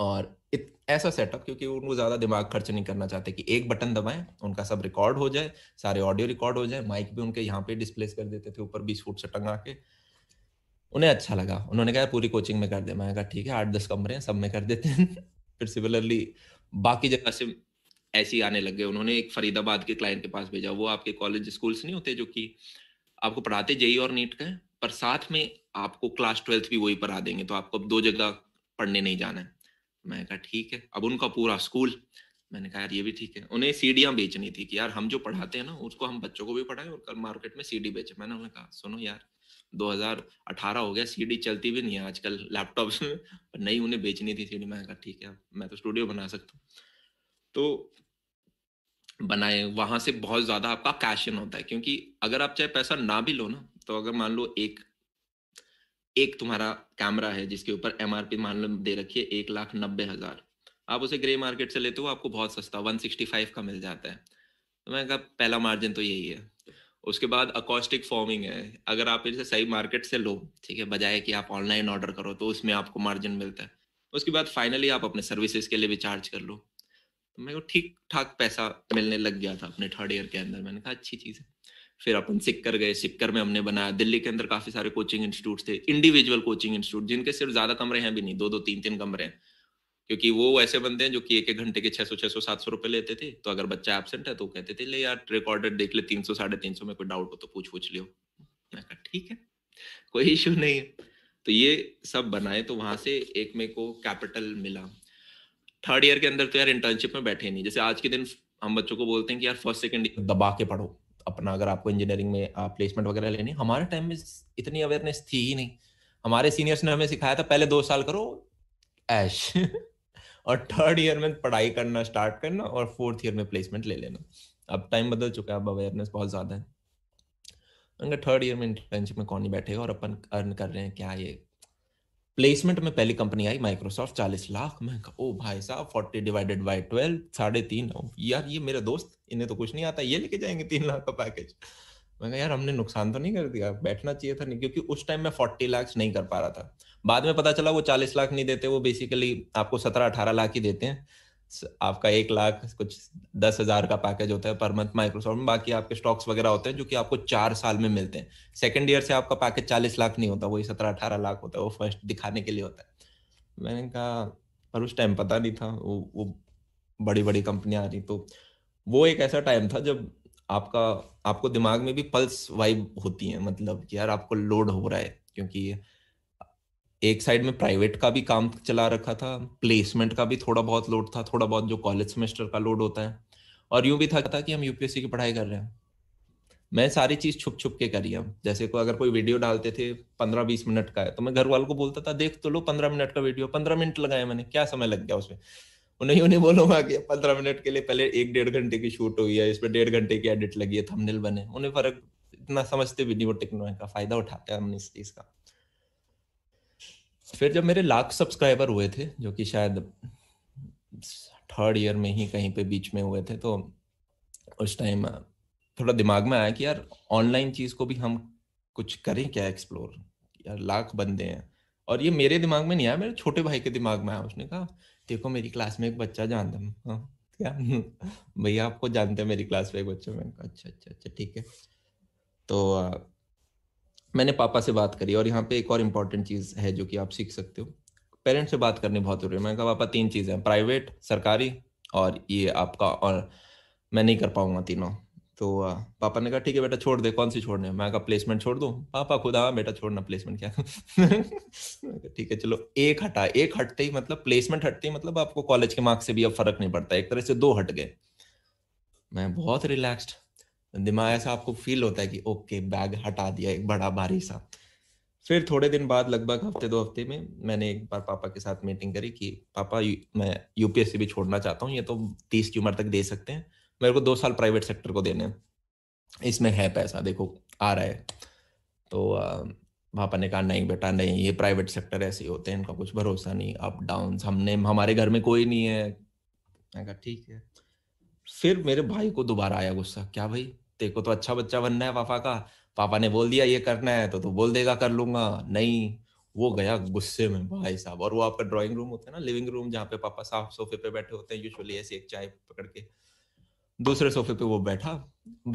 और इत, ऐसा सेटअप क्योंकि उनको ज़्यादा दिमाग खर्च नहीं करना चाहते कि एक बटन दबाएं उनका सब रिकॉर्ड हो जाए सारे ऑडियो रिकॉर्ड हो जाए माइक भी उनके यहाँ पे डिस्प्लेस कर देते थे ऊपर बीस फुट से टंगा के उन्हें अच्छा लगा उन्होंने कहा पूरी कोचिंग में कर दे मैंने कहा ठीक है आठ दस कमरे हैं सब में कर देते हैं [laughs] फिर सिमिलरली बाकी जगह से ऐसे ही आने लग गए उन्होंने एक फरीदाबाद के क्लाइंट के पास भेजा वो आपके कॉलेज स्कूल्स नहीं होते जो कि आपको पढ़ाते जेई और नीट का पर साथ में आपको क्लास ट्वेल्थ भी वही पढ़ा देंगे तो आपको अब दो जगह पढ़ने नहीं जाना है मैंने कहा ठीक है अब उनका पूरा स्कूल मैंने कहा यार ये भी ठीक है उन्हें सीडियां बेचनी थी कि यार हम जो पढ़ाते हैं ना उसको हम बच्चों को भी पढ़ाएं और मार्केट में सीडी बेचे मैंने उन्हें कहा सुनो यार 2018 हो गया सीडी चलती भी नहीं है आजकल लैपटॉप्स में पर नहीं उन्हें बेचनी थी सीडी मैंने कहा ठीक है मैं तो स्टूडियो बना सकता हूँ तो बनाए वहां से बहुत ज्यादा आपका कैश इन होता है क्योंकि अगर आप चाहे पैसा ना भी लो ना तो अगर मान लो एक एक तुम्हारा कैमरा है जिसके ऊपर एम मान लो दे रखी है एक लाख नब्बे हजार आप उसे ग्रे मार्केट से लेते हो आपको बहुत सस्ता वन सिक्सटी फाइव का मिल जाता है तो मैंने कहा पहला मार्जिन तो यही है उसके बाद अकोस्टिक फॉर्मिंग है अगर आप इसे सही मार्केट से लो ठीक है बजाय कि आप ऑनलाइन ऑर्डर करो तो उसमें आपको मार्जिन मिलता है उसके बाद फाइनली आप अपने सर्विसेज के लिए भी चार्ज कर लो तो मेरे को ठीक ठाक पैसा मिलने लग गया था अपने थर्ड ईयर के अंदर मैंने कहा अच्छी चीज़ है फिर अपन सिक्कर गए सिक्कर में हमने बनाया दिल्ली के अंदर काफ़ी सारे कोचिंग इंस्टीट्यूट थे इंडिविजुअल कोचिंग इंस्टीट्यूट जिनके सिर्फ ज़्यादा कमरे हैं भी नहीं दो दो तीन तीन कमरे हैं क्योंकि वो ऐसे बंदे हैं जो कि एक एक घंटे के छह छह सौ सौ सात सौ रुपए लेते थे तो अगर बच्चा एबसेंट है तो कहते थे ले यार रिकॉर्डेड देख ले तीन सौ साढ़े तीन सौ में कोई डाउट हो तो पूछ पूछ लियो मैं कहा ठीक है कोई इश्यू नहीं है तो ये सब बनाए तो वहां से एक मे को कैपिटल मिला थर्ड ईयर के अंदर तो यार इंटर्नशिप में बैठे नहीं जैसे आज के दिन हम बच्चों को बोलते हैं कि यार फर्स्ट सेकंड दबा के पढ़ो अपना अगर आपको इंजीनियरिंग में प्लेसमेंट वगैरह लेनी हमारे टाइम में इतनी अवेयरनेस थी ही नहीं हमारे सीनियर्स ने हमें सिखाया था पहले दो साल करो ऐश [laughs] और थर्ड ईयर में पढ़ाई करना स्टार्ट करना और फोर्थ ईयर में प्लेसमेंट ले लेना अब टाइम बदल चुका है अब अवेयरनेस बहुत ज़्यादा है अगर थर्ड ईयर में इंटर्नशिप में कौन नहीं बैठेगा और अपन अर्न कर रहे हैं क्या ये प्लेसमेंट में पहली कंपनी आई माइक्रोसॉफ्ट चालीस लाख मैं ओ भाई साहब फोर्टी डिवाइडेड बाई ट्वेल्व साढ़े तीन यार ये मेरा दोस्त इन्हें तो कुछ नहीं आता ये लेके जाएंगे तीन लाख का पैकेज मैं यार हमने नुकसान तो नहीं कर दिया बैठना चाहिए था नहीं क्योंकि उस टाइम मैं फोर्टी लाख नहीं कर पा रहा था बाद में पता चला वो चालीस लाख नहीं देते वो बेसिकली आपको सत्रह अठारह लाख ही देते हैं आपका एक लाख कुछ दस हजार का पैकेज होता है पर मंथ माइक्रोसॉफ्ट में बाकी आपके स्टॉक्स वगैरह होते हैं जो कि आपको चार साल में मिलते हैं सेकंड ईयर से आपका पैकेज चालीस लाख नहीं होता वही सत्रह अठारह लाख होता है वो फर्स्ट दिखाने के लिए होता है मैंने कहा पर उस टाइम पता नहीं था वो वो बड़ी बड़ी कंपनियां आ रही तो वो एक ऐसा टाइम था जब आपका आपको दिमाग में भी पल्स वाइब होती है मतलब कि यार आपको लोड हो रहा है क्योंकि एक साइड में प्राइवेट का भी काम चला रखा था प्लेसमेंट का भी थोड़ा बहुत लोड था थोड़ा बहुत जो कॉलेज सेमेस्टर का लोड होता है और यूं भी था, था कि हम यूपीएससी की पढ़ाई कर रहे हैं मैं सारी चीज छुप छुप के करी हम जैसे को अगर कोई वीडियो डालते थे पंद्रह बीस मिनट का है तो मैं घर वालों को बोलता था देख तो लो पंद्रह मिनट का वीडियो पंद्रह मिनट लगाया मैंने क्या समय लग गया उसमें उन्हें उन्हें बोलूंगा कि पंद्रह मिनट के लिए पहले एक डेढ़ घंटे की शूट हुई है इसमें डेढ़ घंटे की एडिट लगी है थंबनेल बने उन्हें फर्क इतना समझते भी नहीं वो टेक्नोलॉजी का फायदा उठाते हैं हमने इस चीज का फिर जब मेरे लाख सब्सक्राइबर हुए थे जो कि शायद थर्ड ईयर में ही कहीं पे बीच में हुए थे तो उस टाइम थोड़ा दिमाग में आया कि यार ऑनलाइन चीज़ को भी हम कुछ करें क्या एक्सप्लोर यार लाख बंदे हैं और ये मेरे दिमाग में नहीं आया मेरे छोटे भाई के दिमाग में आया उसने कहा देखो मेरी क्लास में एक बच्चा जानता हाँ, क्या [laughs] भैया आपको जानते हैं मेरी क्लास में एक बच्चा मैंने कहा अच्छा अच्छा अच्छा ठीक है तो मैंने पापा से बात करी और यहाँ पे एक और इम्पोर्टेंट चीज़ है जो कि आप सीख सकते हो पेरेंट्स से बात करनी बहुत जरूरी है मैंने कहा पापा तीन चीज़ें प्राइवेट सरकारी और ये आपका और मैं नहीं कर पाऊंगा तीनों तो पापा ने कहा ठीक है बेटा छोड़ दे कौन सी छोड़ने मैं कहा प्लेसमेंट छोड़ दो पापा खुद आ बेटा छोड़ना प्लेसमेंट क्या ठीक है चलो एक हटा एक हटते ही मतलब प्लेसमेंट हटते ही मतलब आपको कॉलेज के मार्क्स से भी अब फर्क नहीं पड़ता एक तरह से दो हट गए मैं बहुत रिलैक्स्ड दिमाग ऐसा आपको फील होता है कि ओके बैग हटा दिया एक बड़ा भारी सा फिर थोड़े दिन बाद लगभग हफ्ते दो हफ्ते में मैंने एक बार पापा के साथ मीटिंग करी कि पापा यू, मैं यूपीएससी भी छोड़ना चाहता हूँ ये तो तीस की उम्र तक दे सकते हैं मेरे को दो साल प्राइवेट सेक्टर को देने इसमें है पैसा देखो आ रहा है तो पापा ने कहा नहीं बेटा नहीं ये प्राइवेट सेक्टर ऐसे होते हैं इनका कुछ भरोसा नहीं अप डाउन हमने हमारे घर में कोई नहीं है मैं कहा ठीक है फिर मेरे भाई को दोबारा आया गुस्सा क्या भाई तेको तो अच्छा बच्चा बनना है पापा का पापा ने बोल दिया ये करना है तो तू बोल देगा कर लूंगा नहीं वो गया गुस्से में भाई साहब और वो आपका ड्राइंग रूम होता है ना लिविंग रूम जहाँ पे पापा साफ सोफे पे बैठे होते हैं यूजुअली ऐसी एक चाय पकड़ के दूसरे सोफे पे वो बैठा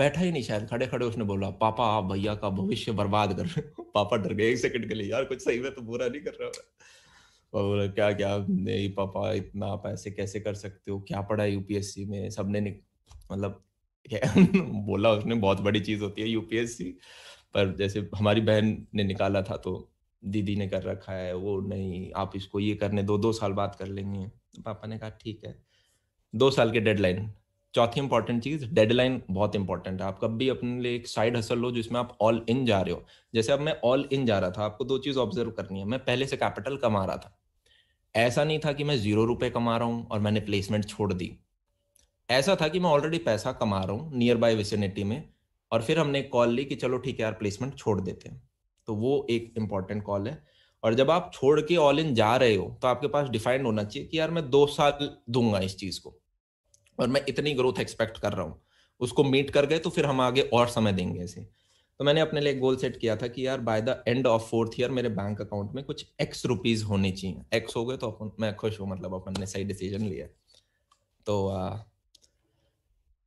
बैठा ही नहीं शायद खड़े खड़े उसने बोला पापा आप भैया का भविष्य बर्बाद कर रहे हो पापा डर गए एक सेकंड के लिए यार कुछ सही में तो बुरा नहीं कर रहा और बोला क्या क्या नहीं पापा इतना आप ऐसे कैसे कर सकते हो क्या पढ़ा यूपीएससी में सबने मतलब [laughs] बोला उसने बहुत बड़ी चीज होती है यूपीएससी पर जैसे हमारी बहन ने निकाला था तो दीदी ने कर रखा है वो नहीं आप इसको ये करने दो दो साल बाद कर लेंगे तो पापा ने कहा ठीक है दो साल के डेडलाइन चौथी इंपॉर्टेंट चीज डेडलाइन बहुत इंपॉर्टेंट है आप कब भी अपने लिए एक साइड हसल लो जिसमें आप ऑल इन जा रहे हो जैसे अब मैं ऑल इन जा रहा था आपको दो चीज ऑब्जर्व करनी है मैं पहले से कैपिटल कमा रहा था ऐसा नहीं था कि मैं जीरो रुपए कमा रहा हूं और मैंने प्लेसमेंट छोड़ दी ऐसा था कि मैं ऑलरेडी पैसा कमा रहा हूँ नियर बाय विसिनिटी में और फिर हमने कॉल ली कि चलो ठीक है यार प्लेसमेंट छोड़ देते हैं तो वो एक इम्पॉर्टेंट कॉल है और जब आप छोड़ के ऑल इन जा रहे हो तो आपके पास डिफाइंड होना चाहिए कि यार मैं दो साल दूंगा इस चीज को और मैं इतनी ग्रोथ एक्सपेक्ट कर रहा हूँ उसको मीट कर गए तो फिर हम आगे और समय देंगे ऐसे तो मैंने अपने लिए गोल सेट किया था कि यार by the end of fourth year मेरे बैंक अकाउंट में कुछ एक्स रुपीज होने चाहिए एक्स हो गए तो अपन मैं खुश हूँ मतलब अपन ने सही डिसीजन लिया तो आ,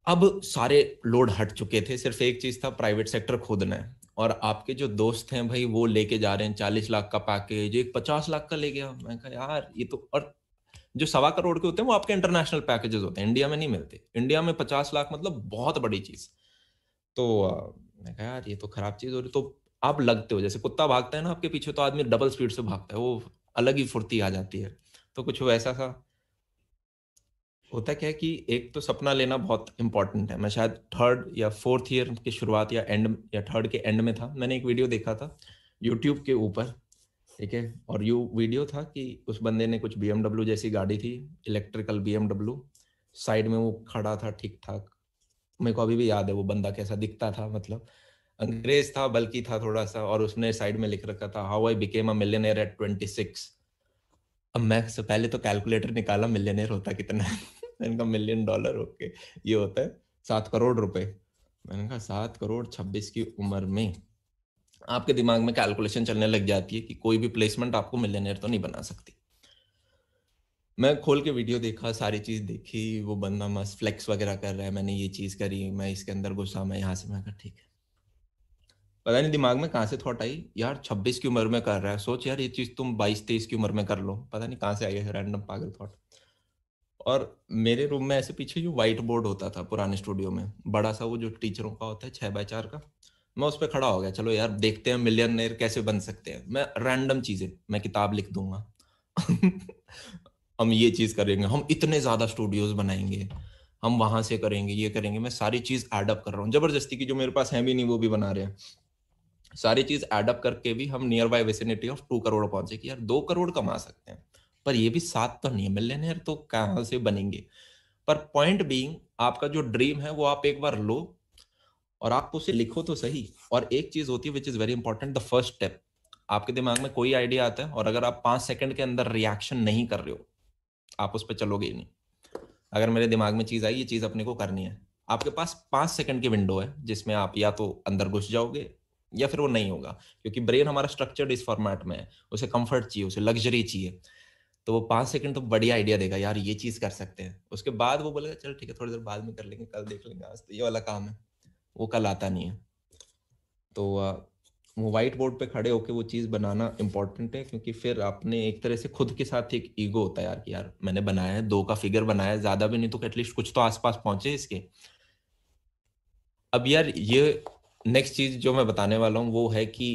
अब सारे लोड हट चुके थे सिर्फ एक चीज था प्राइवेट सेक्टर खोदना है और आपके जो दोस्त हैं भाई वो लेके जा रहे हैं चालीस लाख का पैकेज एक पचास लाख का ले गया मैं कहा यार ये तो और जो सवा करोड़ के होते हैं वो आपके इंटरनेशनल पैकेजेस होते हैं इंडिया में नहीं मिलते इंडिया में पचास लाख मतलब बहुत बड़ी चीज तो मैं कहा यार ये तो खराब चीज हो रही तो आप लगते हो जैसे कुत्ता भागता है ना आपके पीछे तो आदमी डबल स्पीड से भागता है वो अलग ही फुर्ती आ जाती है तो कुछ वैसा सा होता क्या है कि एक तो सपना लेना बहुत इंपॉर्टेंट है मैं शायद थर्ड या फोर्थ ईयर की शुरुआत या एंड या थर्ड के एंड में था मैंने एक वीडियो देखा था यूट्यूब के ऊपर ठीक है और यू वीडियो था कि उस बंदे ने कुछ बी जैसी गाड़ी थी इलेक्ट्रिकल बी साइड में वो खड़ा था ठीक ठाक मेरे को अभी भी याद है वो बंदा कैसा दिखता था मतलब अंग्रेज था बल्कि था थोड़ा सा और उसने साइड में लिख रखा था how I became a eight twenty six अब मैं पहले तो कैलकुलेटर निकाला मिलियनियर होता कितना है मैंने कहा मिलियन डॉलर ओके ये होता है सात करोड़ रुपए मैंने कहा सात करोड़ छब्बीस की उम्र में आपके दिमाग में कैलकुलेशन चलने लग जाती है कि कोई भी प्लेसमेंट आपको मिलियनियर तो नहीं बना सकती मैं खोल के वीडियो देखा सारी चीज देखी वो बंदा मस्त फ्लेक्स वगैरह कर रहा है मैंने ये चीज करी मैं इसके अंदर गुस्सा मैं यहाँ से मैं कहा ठीक है पता नहीं दिमाग में कहाँ से थॉट आई यार छब्बीस की उम्र में कर रहा है सोच यार ये चीज तुम बाईस तेईस की उम्र में कर लो पता नहीं कहाँ से आई है रैंडम पागल थॉट और मेरे रूम में ऐसे पीछे जो व्हाइट बोर्ड होता था पुराने स्टूडियो में बड़ा सा वो जो टीचरों का होता है छः बाय चार का मैं उस पर खड़ा हो गया चलो यार देखते हैं मिलियन नेर कैसे बन सकते हैं मैं रैंडम चीजें मैं किताब लिख दूंगा हम ये चीज करेंगे हम इतने ज्यादा स्टूडियोज बनाएंगे हम वहां से करेंगे ये करेंगे मैं सारी चीज एडअप कर रहा हूँ जबरदस्ती की जो मेरे पास है भी नहीं वो भी बना रहे हैं सारी चीज एडअप करके भी हम near by vicinity of two crore पहुंचे कि यार दो करोड़ कमा सकते हैं पर ये भी सात तो नहीं है मिलेनियर तो कहाँ से बनेंगे पर पॉइंट बीइंग आपका जो ड्रीम है वो आप एक बार लो और आप उसे लिखो तो सही और एक चीज होती है which is very important the first step आपके दिमाग में कोई आइडिया आता है और अगर आप पांच सेकंड के अंदर रिएक्शन नहीं कर रहे हो आप उस पर चलोगे ही नहीं अगर मेरे दिमाग में चीज आई ये चीज अपने को करनी है आपके पास पांच सेकंड की विंडो है जिसमें आप या तो अंदर घुस जाओगे या फिर वो नहीं होगा क्योंकि ब्रेन हमारा स्ट्रक्चर्ड इस फॉर्मेट में है उसे कंफर्ट चाहिए उसे लग्जरी चाहिए तो वो पांच सेकंड तो बढ़िया आइडिया देगा यार ये चीज कर सकते हैं उसके बाद वो बोलेगा चल ठीक है थोड़ी देर बाद में कर लेंगे कल देख लेंगे आज तो ये वाला काम है वो कल आता नहीं है तो वो व्हाइट बोर्ड पे खड़े होके वो चीज बनाना इम्पोर्टेंट है क्योंकि फिर आपने एक तरह से खुद के साथ एक ईगो होता है यार कि यार मैंने बनाया है दो का फिगर बनाया है ज्यादा भी नहीं तो एटलीस्ट कुछ तो आसपास पहुंचे इसके अब यार ये नेक्स्ट चीज जो मैं बताने वाला हूँ वो है कि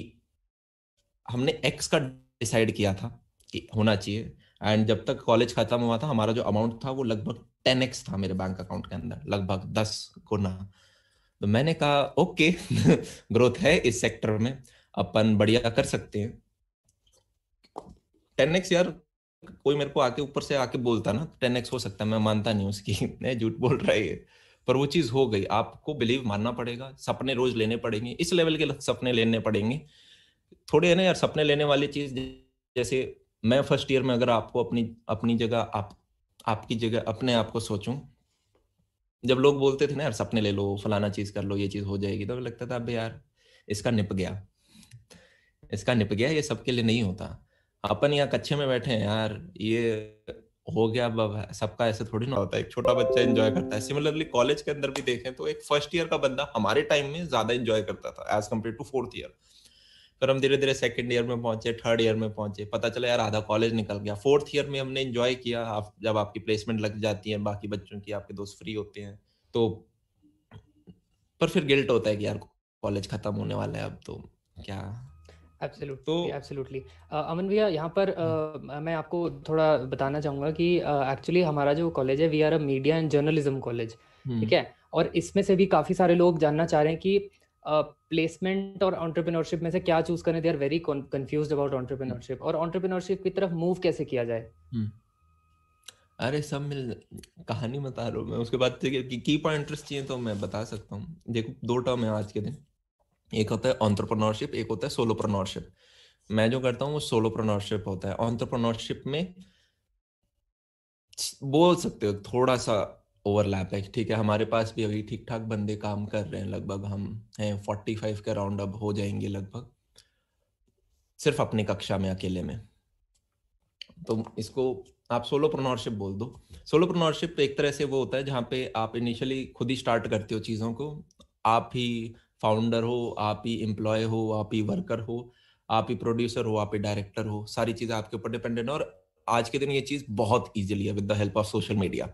हमने एक्स का डिसाइड किया था कि होना चाहिए एंड जब तक कॉलेज खत्म हुआ था हमारा जो अमाउंट था वो लगभग टेन एक्स था मेरे बैंक अकाउंट के अंदर लगभग दस गुना तो मैंने कहा ओके ग्रोथ [laughs] है इस सेक्टर में अपन बढ़िया कर सकते हैं टेन एक्स यार कोई मेरे को आके ऊपर से आके बोलता ना टेन एक्स हो सकता है मैं मानता नहीं उसकी मैं [laughs] झूठ बोल रहा है पर वो चीज हो गई आपको बिलीव मानना पड़ेगा सपने रोज लेने पड़ेंगे इस लेवल के सपने लेने पड़ेंगे थोड़े है ना यार सपने लेने वाली चीज जैसे मैं फर्स्ट ईयर में अगर आपको अपनी अपनी जगह आप आपकी जगह अपने आप को सोचूं जब लोग बोलते थे ना यार सपने ले लो फलाना चीज कर लो ये चीज हो जाएगी तो लगता था अब यार इसका निप गया इसका निप गया ये सबके लिए नहीं होता अपन यहाँ कच्चे में बैठे हैं यार ये हो गया अब सबका ऐसे थोड़ी ना होता है एक छोटा बच्चा एंजॉय करता है सिमिलरली कॉलेज के अंदर भी देखें तो एक फर्स्ट ईयर का बंदा हमारे टाइम में ज्यादा एंजॉय करता था as compared to fourth year फिर हम धीरे धीरे सेकेंड ईयर में पहुंचे थर्ड ईयर में पहुंचे पता चला यार आधा कॉलेज निकल गया फोर्थ ईयर में हमने इंजॉय किया आप, जब आपकी प्लेसमेंट लग जाती है बाकी बच्चों की आपके दोस्त फ्री होते हैं तो पर फिर गिल्ट होता है कि यार कॉलेज खत्म होने वाला है अब तो क्या एब्सोल्युटली तो अमन भैया यहाँ पर uh, मैं आपको थोड़ा बताना चाहूंगा कि एक्चुअली uh, हमारा जो कॉलेज है we are a media and journalism college ठीक हम्म। है और इसमें से भी काफ़ी सारे लोग जानना चाह रहे हैं कि प्लेसमेंट uh, और ऑन्टरप्रीनोरशिप में से क्या चूज करें they are very confuse about entrepreneurship और ऑन्टरप्रीनोरशिप की तरफ मूव कैसे किया जाए हम्म। अरे सब मिल कहानी बता रहा हूँ मैं उसके बाद की पॉइंट इंटरेस्ट चाहिए तो मैं बता सकता हूँ देखो दो टर्म है आज के दिन एक होता है ऑन्टरप्रनोरशिप एक होता है सोलोप्रनोरशिप मैं जो करता हूँ वो सोलोप्रनोरशिप होता है ऑन्टरप्रनोरशिप में बोल सकते हो थोड़ा सा ओवरलैप है ठीक है हमारे पास भी अभी ठीक ठाक बंदे काम कर रहे हैं लगभग हम हैं फोर्टी फाइव के राउंड अब हो जाएंगे लगभग सिर्फ अपनी कक्षा में अकेले में तो इसको आप सोलो प्रोनोरशिप बोल दो सोलो प्रोनोरशिप एक तरह से वो होता है जहाँ पे आप इनिशियली खुद ही स्टार्ट करते हो चीज़ों को आप ही फाउंडर हो आप ही एम्प्लॉय हो आप ही वर्कर हो आप ही प्रोड्यूसर हो आप ही डायरेक्टर हो सारी चीज़ें आपके ऊपर डिपेंडेंट है और आज के दिन ये चीज़ बहुत ईजिली है with the help of social media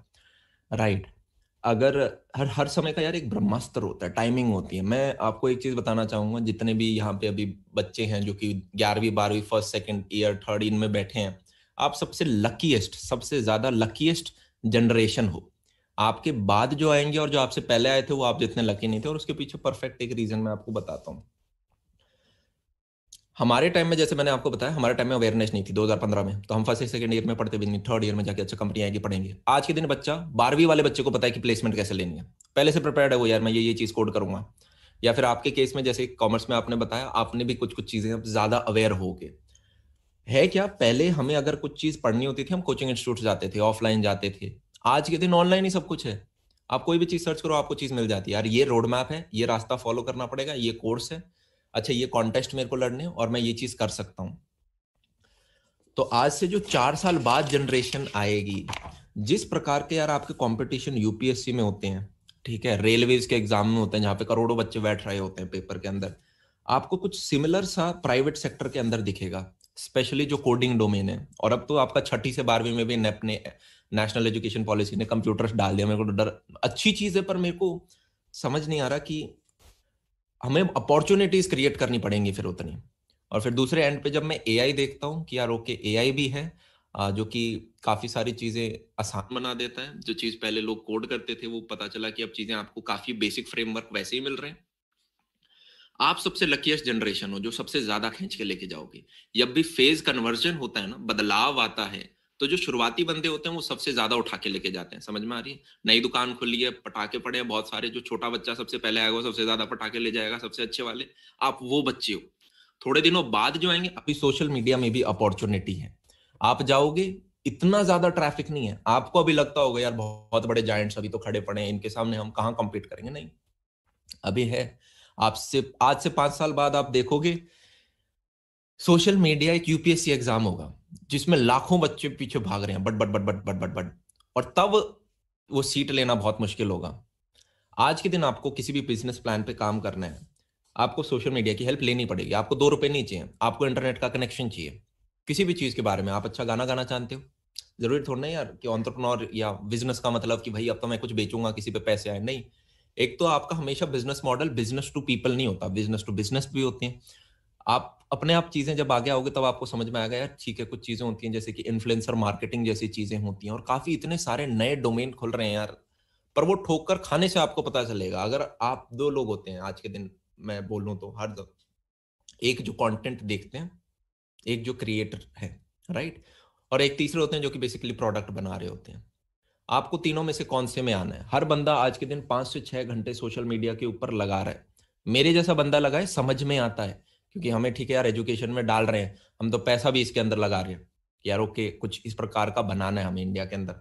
right अगर हर हर समय का यार एक ब्रह्मास्त्र होता है टाइमिंग होती है मैं आपको एक चीज बताना चाहूंगा जितने भी यहाँ पे अभी बच्चे हैं जो कि ग्यारहवीं बारहवीं फर्स्ट सेकेंड ईयर थर्ड इनमें बैठे हैं आप सबसे लकीएस्ट सबसे ज्यादा लकीएस्ट जनरेशन हो आपके बाद जो आएंगे और जो आपसे पहले आए थे वो आप जितने लकी नहीं थे और उसके पीछे परफेक्ट एक रीजन मैं आपको बताता हूँ हमारे टाइम में जैसे मैंने आपको बताया हमारे टाइम में अवेयरनेस नहीं थी 2015 में तो हम फर्स्ट सेकंड ईयर में पढ़ते भी नहीं थर्ड ईयर में जाके अच्छा कंपनी आएगी पढ़ेंगे आज के दिन बच्चा बारहवीं वाले बच्चे को पता है कि प्लेसमेंट कैसे लेनी है पहले से प्रिपेयर है वो यार मैं ये ये चीज कोड करूंगा या फिर आपके केस में जैसे कॉमर्स में आपने बताया आपने भी कुछ कुछ चीजें ज्यादा अवेयर हो गए है क्या पहले हमें अगर कुछ चीज पढ़नी होती थी हम कोचिंग इंस्टीट्यूट जाते थे ऑफलाइन जाते थे आज के दिन ऑनलाइन ही सब कुछ है आप कोई भी चीज सर्च करो आपको चीज मिल जाती है यार ये रोड मैप है ये रास्ता फॉलो करना पड़ेगा ये कोर्स है अच्छा ये कॉन्टेस्ट मेरे को लड़ने और मैं ये चीज कर सकता हूं तो आज से जो चार साल बाद जनरेशन आएगी जिस प्रकार के यार आपके कंपटीशन यूपीएससी में होते हैं ठीक है रेलवेज के एग्जाम में होते हैं जहाँ पे करोड़ों बच्चे बैठ रहे होते हैं पेपर के अंदर आपको कुछ सिमिलर सा प्राइवेट सेक्टर के अंदर दिखेगा स्पेशली जो कोडिंग डोमेन है और अब तो आपका छठी से बारहवीं में भी नेप ने नेशनल एजुकेशन पॉलिसी ने कंप्यूटर्स डाल दिया मेरे को डर अच्छी चीज है पर मेरे को समझ नहीं आ रहा कि हमें अपॉर्चुनिटीज क्रिएट करनी पड़ेंगी फिर उतनी और फिर दूसरे एंड पे जब मैं ए देखता हूँ कि यार ओके ए भी है जो कि काफी सारी चीजें आसान बना देता है जो चीज पहले लोग कोड करते थे वो पता चला कि अब चीजें आपको काफी बेसिक फ्रेमवर्क वैसे ही मिल रहे हैं आप सबसे लकीस्ट जनरेशन हो जो सबसे ज्यादा खींच के लेके जाओगे जब भी फेज कन्वर्जन होता है ना बदलाव आता है तो जो शुरुआती बंदे होते हैं वो सबसे ज्यादा उठा के लेके जाते हैं समझ में आ रही है नई दुकान खुली है पटाखे पड़े हैं बहुत सारे जो छोटा बच्चा सबसे पहले आएगा सबसे ज्यादा पटाखे ले जाएगा सबसे अच्छे वाले आप वो बच्चे हो थोड़े दिनों बाद जो आएंगे अभी सोशल मीडिया में भी अपॉर्चुनिटी है आप जाओगे इतना ज्यादा ट्रैफिक नहीं है आपको अभी लगता होगा यार बहुत बड़े जायंट्स अभी तो खड़े पड़े हैं इनके सामने हम कहाँ कम्पीट करेंगे नहीं अभी है आपसे आज से पांच साल बाद आप देखोगे सोशल मीडिया एक यूपीएससी एग्जाम होगा जिसमें लाखों बच्चे पीछे भाग रहे हैं but but but but but but but और तब वो सीट लेना बहुत मुश्किल होगा आज के दिन आपको किसी भी बिजनेस प्लान पे काम करना है आपको सोशल मीडिया की हेल्प लेनी पड़ेगी आपको दो रुपए नहीं चाहिए आपको इंटरनेट का कनेक्शन चाहिए किसी भी चीज के बारे में आप अच्छा गाना गाना चाहते हो जरूरी थोड़ा ना यार कि ऑन्टरप्रनोर या बिजनेस का मतलब कि भाई अब तो मैं कुछ बेचूंगा किसी पे पैसे आए नहीं एक तो आपका हमेशा business model business to people नहीं होता बिजनेस टू बिजनेस भी होते हैं आप अपने आप चीजें जब आगे आओगे तब आपको समझ में आएगा यार ठीक है कुछ चीजें होती हैं जैसे कि इन्फ्लुएंसर मार्केटिंग जैसी चीजें होती हैं और काफी इतने सारे नए डोमेन खुल रहे हैं यार पर वो ठोक कर खाने से आपको पता चलेगा अगर आप दो लोग होते हैं आज के दिन मैं बोलूँ तो हर दो एक जो कॉन्टेंट देखते हैं एक जो क्रिएटर है राइट और एक तीसरे होते हैं जो कि बेसिकली प्रोडक्ट बना रहे होते हैं आपको तीनों में से कौन से में आना है हर बंदा आज के दिन पांच से छह घंटे सोशल मीडिया के ऊपर लगा रहा है मेरे जैसा बंदा लगा है समझ में आता है क्योंकि हमें ठीक है यार एजुकेशन में डाल रहे हैं हम तो पैसा भी इसके अंदर लगा रहे हैं यार ओके कुछ इस प्रकार का बनाना है हमें इंडिया के अंदर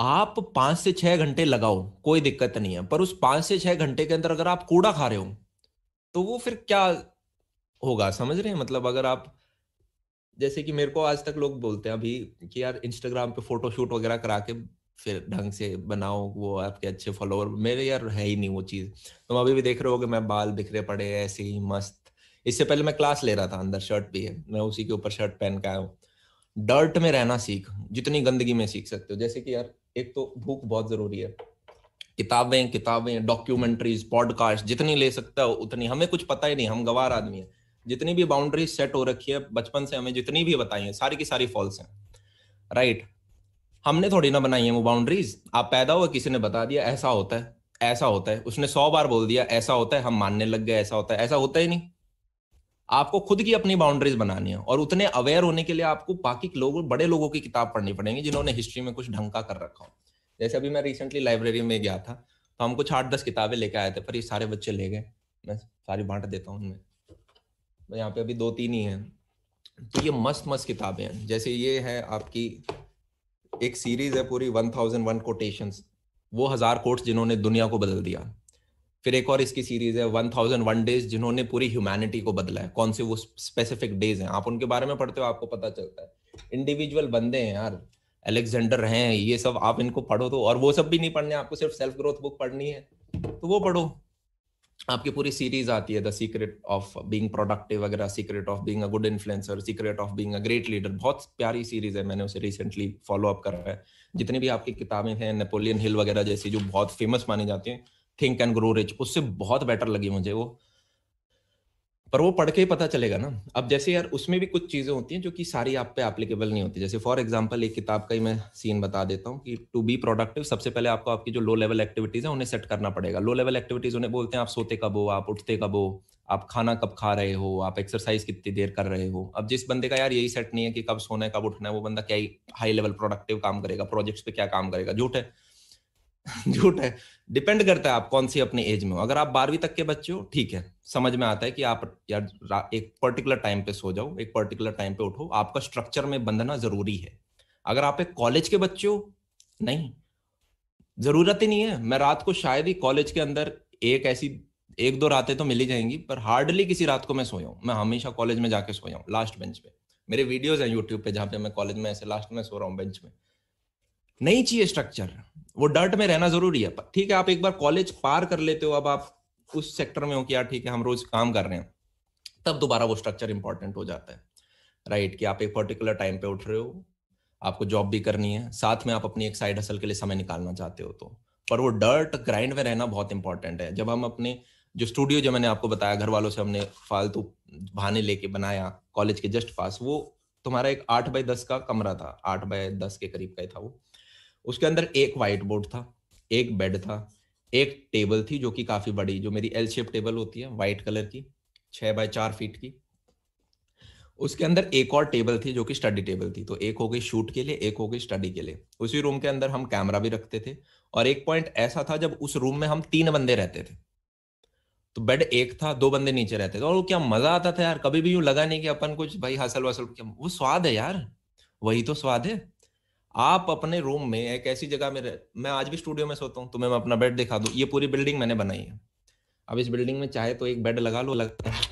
आप पांच से छह घंटे लगाओ कोई दिक्कत नहीं है पर उस पांच से छह घंटे के अंदर अगर आप कूड़ा खा रहे हो तो वो फिर क्या होगा समझ रहे हैं मतलब अगर आप जैसे कि मेरे को आज तक लोग बोलते हैं अभी कि यार इंस्टाग्राम पे फोटो शूट वगैरह करा के फिर ढंग से बनाओ वो आपके अच्छे फॉलोअर मेरे यार है ही नहीं वो चीज़ तुम तो अभी भी देख रहे हो कि मैं बाल बिखरे पड़े ऐसे ही मस्त इससे पहले मैं क्लास ले रहा था अंदर शर्ट भी है मैं उसी के ऊपर शर्ट पहन के आया हूँ डर्ट में रहना सीख जितनी गंदगी में सीख सकते हो जैसे कि यार एक तो भूख बहुत ज़रूरी है किताबें किताबें डॉक्यूमेंट्रीज पॉडकास्ट जितनी ले सकता हो उतनी हमें कुछ पता ही नहीं हम गवार आदमी है जितनी भी बाउंड्रीज सेट हो रखी है बचपन से हमें जितनी भी बताई है सारी की सारी फॉल्स हैं राइट right? हमने थोड़ी ना बनाई है वो बाउंड्रीज आप पैदा हुआ किसी ने बता दिया ऐसा होता है ऐसा होता है उसने सौ बार बोल दिया ऐसा होता है हम मानने लग गए ऐसा होता है ऐसा होता ही नहीं आपको खुद की अपनी बाउंड्रीज बनानी है और उतने अवेयर होने के लिए आपको बाकी लोग बड़े लोगों की किताब पढ़नी पड़ेगी जिन्होंने हिस्ट्री में कुछ ढंग का कर रखा हो जैसे अभी मैं रिसेंटली लाइब्रेरी में गया था तो हम कुछ आठ दस किताबें लेके आए थे पर ये सारे बच्चे ले गए मैं सारी बांट देता हूँ उनमें तो यहाँ पे अभी दो तीन ही हैं तो ये मस्त मस्त किताबें हैं जैसे ये है आपकी एक सीरीज है पूरी वन थाउजेंड वन कोटेशन वो हजार कोट्स जिन्होंने दुनिया को बदल दिया फिर एक और इसकी सीरीज है वन थाउजेंड वन डेज जिन्होंने पूरी ह्यूमैनिटी को बदला है कौन से वो स्पेसिफिक डेज हैं आप उनके बारे में पढ़ते हो आपको पता चलता है इंडिविजुअल बंदे हैं यार एलेक्जेंडर हैं ये सब आप इनको पढ़ो तो और वो सब भी नहीं पढ़ने आपको सिर्फ सेल्फ ग्रोथ बुक पढ़नी है तो वो पढ़ो आपकी पूरी सीरीज आती है the secret of being productive वगैरह secret of being a good influencer secret of being a great leader बहुत प्यारी सीरीज है मैंने उसे रिसेंटली फॉलो अप करा है जितनी भी आपकी किताबें हैं नेपोलियन हिल वगैरह जैसी जो बहुत फेमस मानी जाती हैं थिंक एंड ग्रो रिच उससे बहुत बेटर लगी मुझे वो पर वो पढ़ के ही पता चलेगा ना अब जैसे यार उसमें भी कुछ चीजें होती हैं जो कि सारी आप पे एप्लीकेबल नहीं होती जैसे फॉर एग्जाम्पल एक किताब का ही मैं सीन बता देता हूँ कि टू बी प्रोडक्टिव सबसे पहले आपको आपकी जो लो लेवल एक्टिविटीज है उन्हें सेट करना पड़ेगा लो लेवल एक्टिविटीज उन्हें बोलते हैं आप सोते कब हो आप उठते कब हो आप खाना कब खा रहे हो आप एक्सरसाइज कितनी देर कर रहे हो अब जिस बंदे का यार यही सेट नहीं है कि कब सोना है कब उठना है वो बंदा क्या हाई लेवल प्रोडक्टिव काम करेगा प्रोजेक्ट्स पे क्या काम करेगा झूठ है झूठ है डिपेंड करता है आप कौन सी अपने एज में हो अगर आप बारहवीं तक के बच्चे हो ठीक है समझ में आता है कि आप यार एक पर्टिकुलर टाइम पे सो जाओ एक पर्टिकुलर टाइम पे उठो आपका स्ट्रक्चर में बंधना जरूरी है अगर आप एक कॉलेज के बच्चे हो नहीं जरूरत ही नहीं है मैं रात को शायद ही कॉलेज के अंदर एक ऐसी एक दो रातें तो मिली जाएंगी पर हार्डली किसी रात को मैं सोया हूँ मैं हमेशा कॉलेज में जाके सोया हूँ लास्ट बेंच पे मेरे वीडियोज हैं यूट्यूब पे जहाँ पे मैं कॉलेज में ऐसे लास्ट में सो रहा हूँ बेंच में नहीं चाहिए स्ट्रक्चर वो डर्ट में रहना जरूरी है ठीक है आप एक बार कॉलेज पार कर लेते हो अब आप उस सेक्टर में हो कि यार ठीक है हम रोज काम कर रहे हैं तब दोबारा वो स्ट्रक्चर इंपॉर्टेंट हो जाता है राइट right, कि आप एक पर्टिकुलर टाइम पे उठ रहे हो आपको जॉब भी करनी है साथ में आप अपनी एक साइड हसल के लिए समय निकालना चाहते हो तो पर वो डर्ट ग्राइंड में रहना बहुत इंपॉर्टेंट है जब हम अपने जो स्टूडियो जो मैंने आपको बताया घर वालों से हमने फालतू बहाने लेके बनाया कॉलेज के जस्ट पास वो तुम्हारा एक आठ बाय दस का कमरा था आठ बाय दस के करीब का था वो उसके अंदर एक व्हाइट बोर्ड था एक बेड था एक टेबल थी जो कि काफी बड़ी जो मेरी एल शेप टेबल होती है व्हाइट कलर की छह बाय चार फीट की उसके अंदर एक और टेबल थी जो कि स्टडी टेबल थी तो एक हो गई शूट के लिए एक हो गई स्टडी के लिए उसी रूम के अंदर हम कैमरा भी रखते थे और एक पॉइंट ऐसा था जब उस रूम में हम तीन बंदे रहते थे तो बेड एक था दो बंदे नीचे रहते थे और क्या मजा आता था यार कभी भी यूं लगा नहीं कि अपन कुछ भाई हासिल वसल क्या वो स्वाद है यार वही तो स्वाद है आप अपने रूम में एक ऐसी जगह में रह मैं आज भी स्टूडियो में सोता हूँ तुम्हें मैं अपना बेड दिखा दूँ ये पूरी बिल्डिंग मैंने बनाई है अब इस बिल्डिंग में चाहे तो एक बेड लगा लो लगता है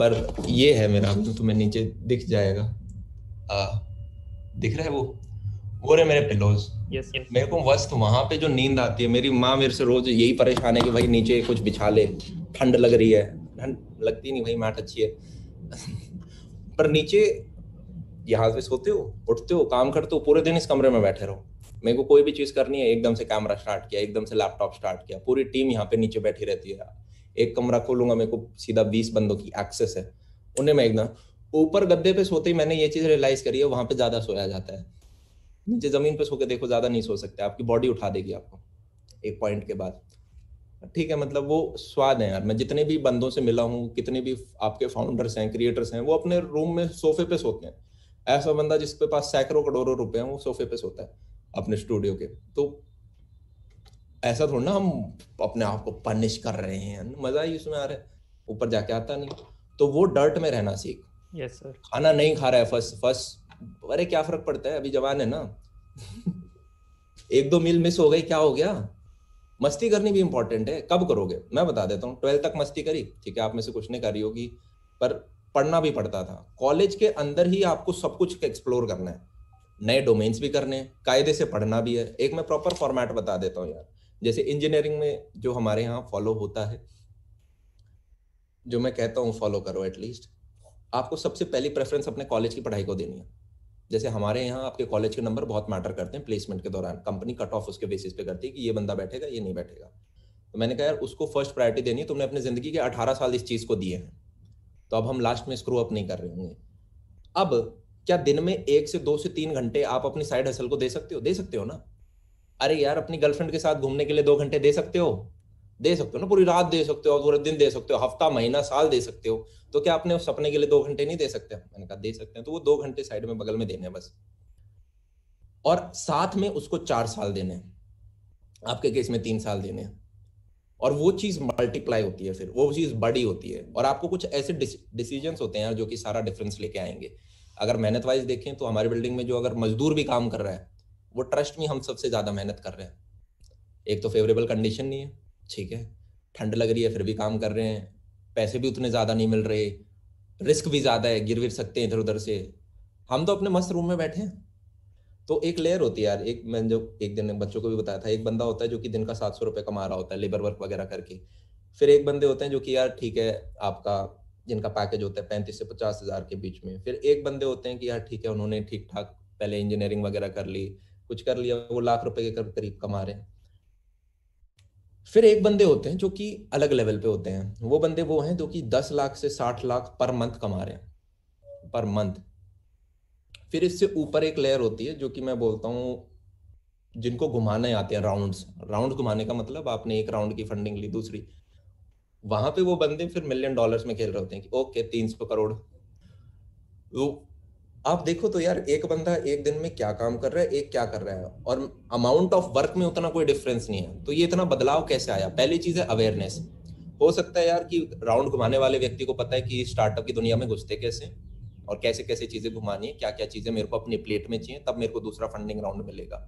पर ये है मेरा तो तुम्हें नीचे दिख जाएगा आ, दिख रहा है वो वो रहे मेरे पिलोज yes, yes. मेरे को वस्त वहां पे जो नींद आती है मेरी माँ मेरे से रोज यही परेशान है कि भाई नीचे कुछ बिछा ले ठंड लग रही है ठंड लगती नहीं भाई मैट अच्छी है [laughs] पर नीचे यहाँ पे सोते हो उठते हो काम करते हो पूरे दिन इस कमरे में बैठे रहो मेरे को कोई भी चीज करनी है एकदम से कैमरा स्टार्ट किया एकदम से लैपटॉप स्टार्ट किया पूरी टीम यहाँ पे नीचे बैठी रहती है एक कमरा खोलूंगा मेरे को सीधा बीस बंदों की एक्सेस है उन्हें मैं एकदम ऊपर गद्दे पे सोते ही मैंने ये चीज रियलाइज करी है वहां पे ज्यादा सोया जाता है नीचे जमीन पे सो के देखो ज्यादा नहीं सो सकते आपकी बॉडी उठा देगी आपको एक पॉइंट के बाद ठीक है मतलब वो स्वाद है यार मैं जितने भी बंदों से मिला हूँ कितने भी आपके फाउंडर्स हैं क्रिएटर्स हैं वो अपने रूम में सोफे पे सोते हैं ऐसा बंदा जिसके पास सैकड़ों करोड़ों रुपए हैं वो सोफे पे सोता है अपने स्टूडियो के तो ऐसा थोड़ा ना हम अपने आप को पनिश कर रहे हैं मजा ही उसमें आ रहा है ऊपर जाके आता नहीं तो वो डर्ट में रहना सीख यस सर खाना नहीं खा रहा है फर्स्ट फर्स्ट अरे क्या फर्क पड़ता है अभी जवान है ना [laughs] एक दो मील मिस हो गई क्या हो गया मस्ती करनी भी इंपॉर्टेंट है कब करोगे मैं बता देता हूँ ट्वेल्थ तक मस्ती करी ठीक है आप में से कुछ नहीं करी होगी पर पढ़ना भी पड़ता था कॉलेज के अंदर ही आपको सब कुछ एक्सप्लोर करना है नए डोमेन्स भी करने हैं कायदे से पढ़ना भी है एक मैं प्रॉपर फॉर्मेट बता देता हूँ यार जैसे इंजीनियरिंग में जो हमारे यहाँ फॉलो होता है जो मैं कहता हूँ फॉलो करो एटलीस्ट आपको सबसे पहली प्रेफरेंस अपने कॉलेज की पढ़ाई को देनी है जैसे हमारे यहाँ आपके कॉलेज के नंबर बहुत मैटर करते हैं प्लेसमेंट के दौरान कंपनी कट ऑफ उसके बेसिस पे करती है कि ये बंदा बैठेगा ये नहीं बैठेगा तो मैंने कहा यार उसको फर्स्ट प्रायोरिटी देनी है तुमने अपनी जिंदगी के अठारह साल इस चीज़ को दिए हैं तो अब हम लास्ट में स्क्रू अप नहीं कर रहे होंगे अब क्या दिन में एक से दो से तीन घंटे आप अपनी साइड हसल को दे सकते हो दे सकते हो ना अरे यार अपनी गर्लफ्रेंड के साथ घूमने के लिए दो घंटे दे सकते हो दे सकते हो ना पूरी रात दे सकते हो पूरे दिन दे सकते हो हफ्ता महीना साल दे सकते हो तो क्या आपने उस सपने के लिए दो घंटे नहीं दे सकते मैंने कहा दे सकते हैं तो वो दो घंटे साइड में बगल में देने बस और साथ में उसको चार साल देने आपके केस में तीन साल देने और वो चीज मल्टीप्लाई होती है फिर वो चीज बड़ी होती है और आपको कुछ ऐसे डिसीजन होते हैं जो कि सारा डिफरेंस लेके आएंगे अगर मेहनत वाइज देखें तो हमारे बिल्डिंग में जो अगर मजदूर भी काम कर रहा है वो ट्रस्ट में हम सबसे ज्यादा मेहनत कर रहे हैं एक तो फेवरेबल कंडीशन नहीं है ठीक है ठंड लग रही है फिर भी काम कर रहे हैं पैसे भी उतने ज्यादा नहीं मिल रहे रिस्क भी ज्यादा है गिर गिर सकते हैं इधर उधर से हम तो अपने मस्त रूम में बैठे हैं तो एक लेयर होती है यार एक मैंने जो एक दिन बच्चों को भी बताया था एक बंदा होता है जो कि दिन का सात सौ रुपये कमा रहा होता है लेबर वर्क वगैरह करके फिर एक बंदे होते हैं जो कि यार ठीक है आपका जिनका पैकेज होता है पैंतीस से पचास हज़ार के बीच में फिर एक बंदे होते हैं कि यार ठीक है उन्होंने ठीक ठाक पहले इंजीनियरिंग वगैरह कर ली कुछ कर लिया वो लाख रुपए के करीब कमा रहे हैं फिर एक बंदे होते हैं जो कि अलग लेवल पे होते हैं वो बंदे वो हैं जो कि दस लाख से साठ लाख पर मंथ कमा रहे हैं पर मंथ फिर इससे ऊपर एक लेयर होती है जो कि मैं बोलता हूँ जिनको घुमाने आते हैं राउंड्स राउंड घुमाने का मतलब आपने एक राउंड की फंडिंग ली दूसरी वहां पे वो बंदे फिर मिलियन डॉलर्स में खेल रहे होते हैं कि ओके तीन सौ करोड़ वो आप देखो तो यार एक बंदा एक दिन में क्या काम कर रहा है एक क्या कर रहा है और अमाउंट ऑफ वर्क में उतना कोई डिफरेंस नहीं है तो ये इतना बदलाव कैसे आया पहली चीज है अवेयरनेस हो सकता है यार कि राउंड घुमाने वाले व्यक्ति को पता है कि स्टार्टअप की दुनिया में घुसते कैसे और कैसे कैसे चीजें घुमानी है क्या क्या चीजें मेरे को अपनी प्लेट में चाहिए तब मेरे को दूसरा फंडिंग राउंड मिलेगा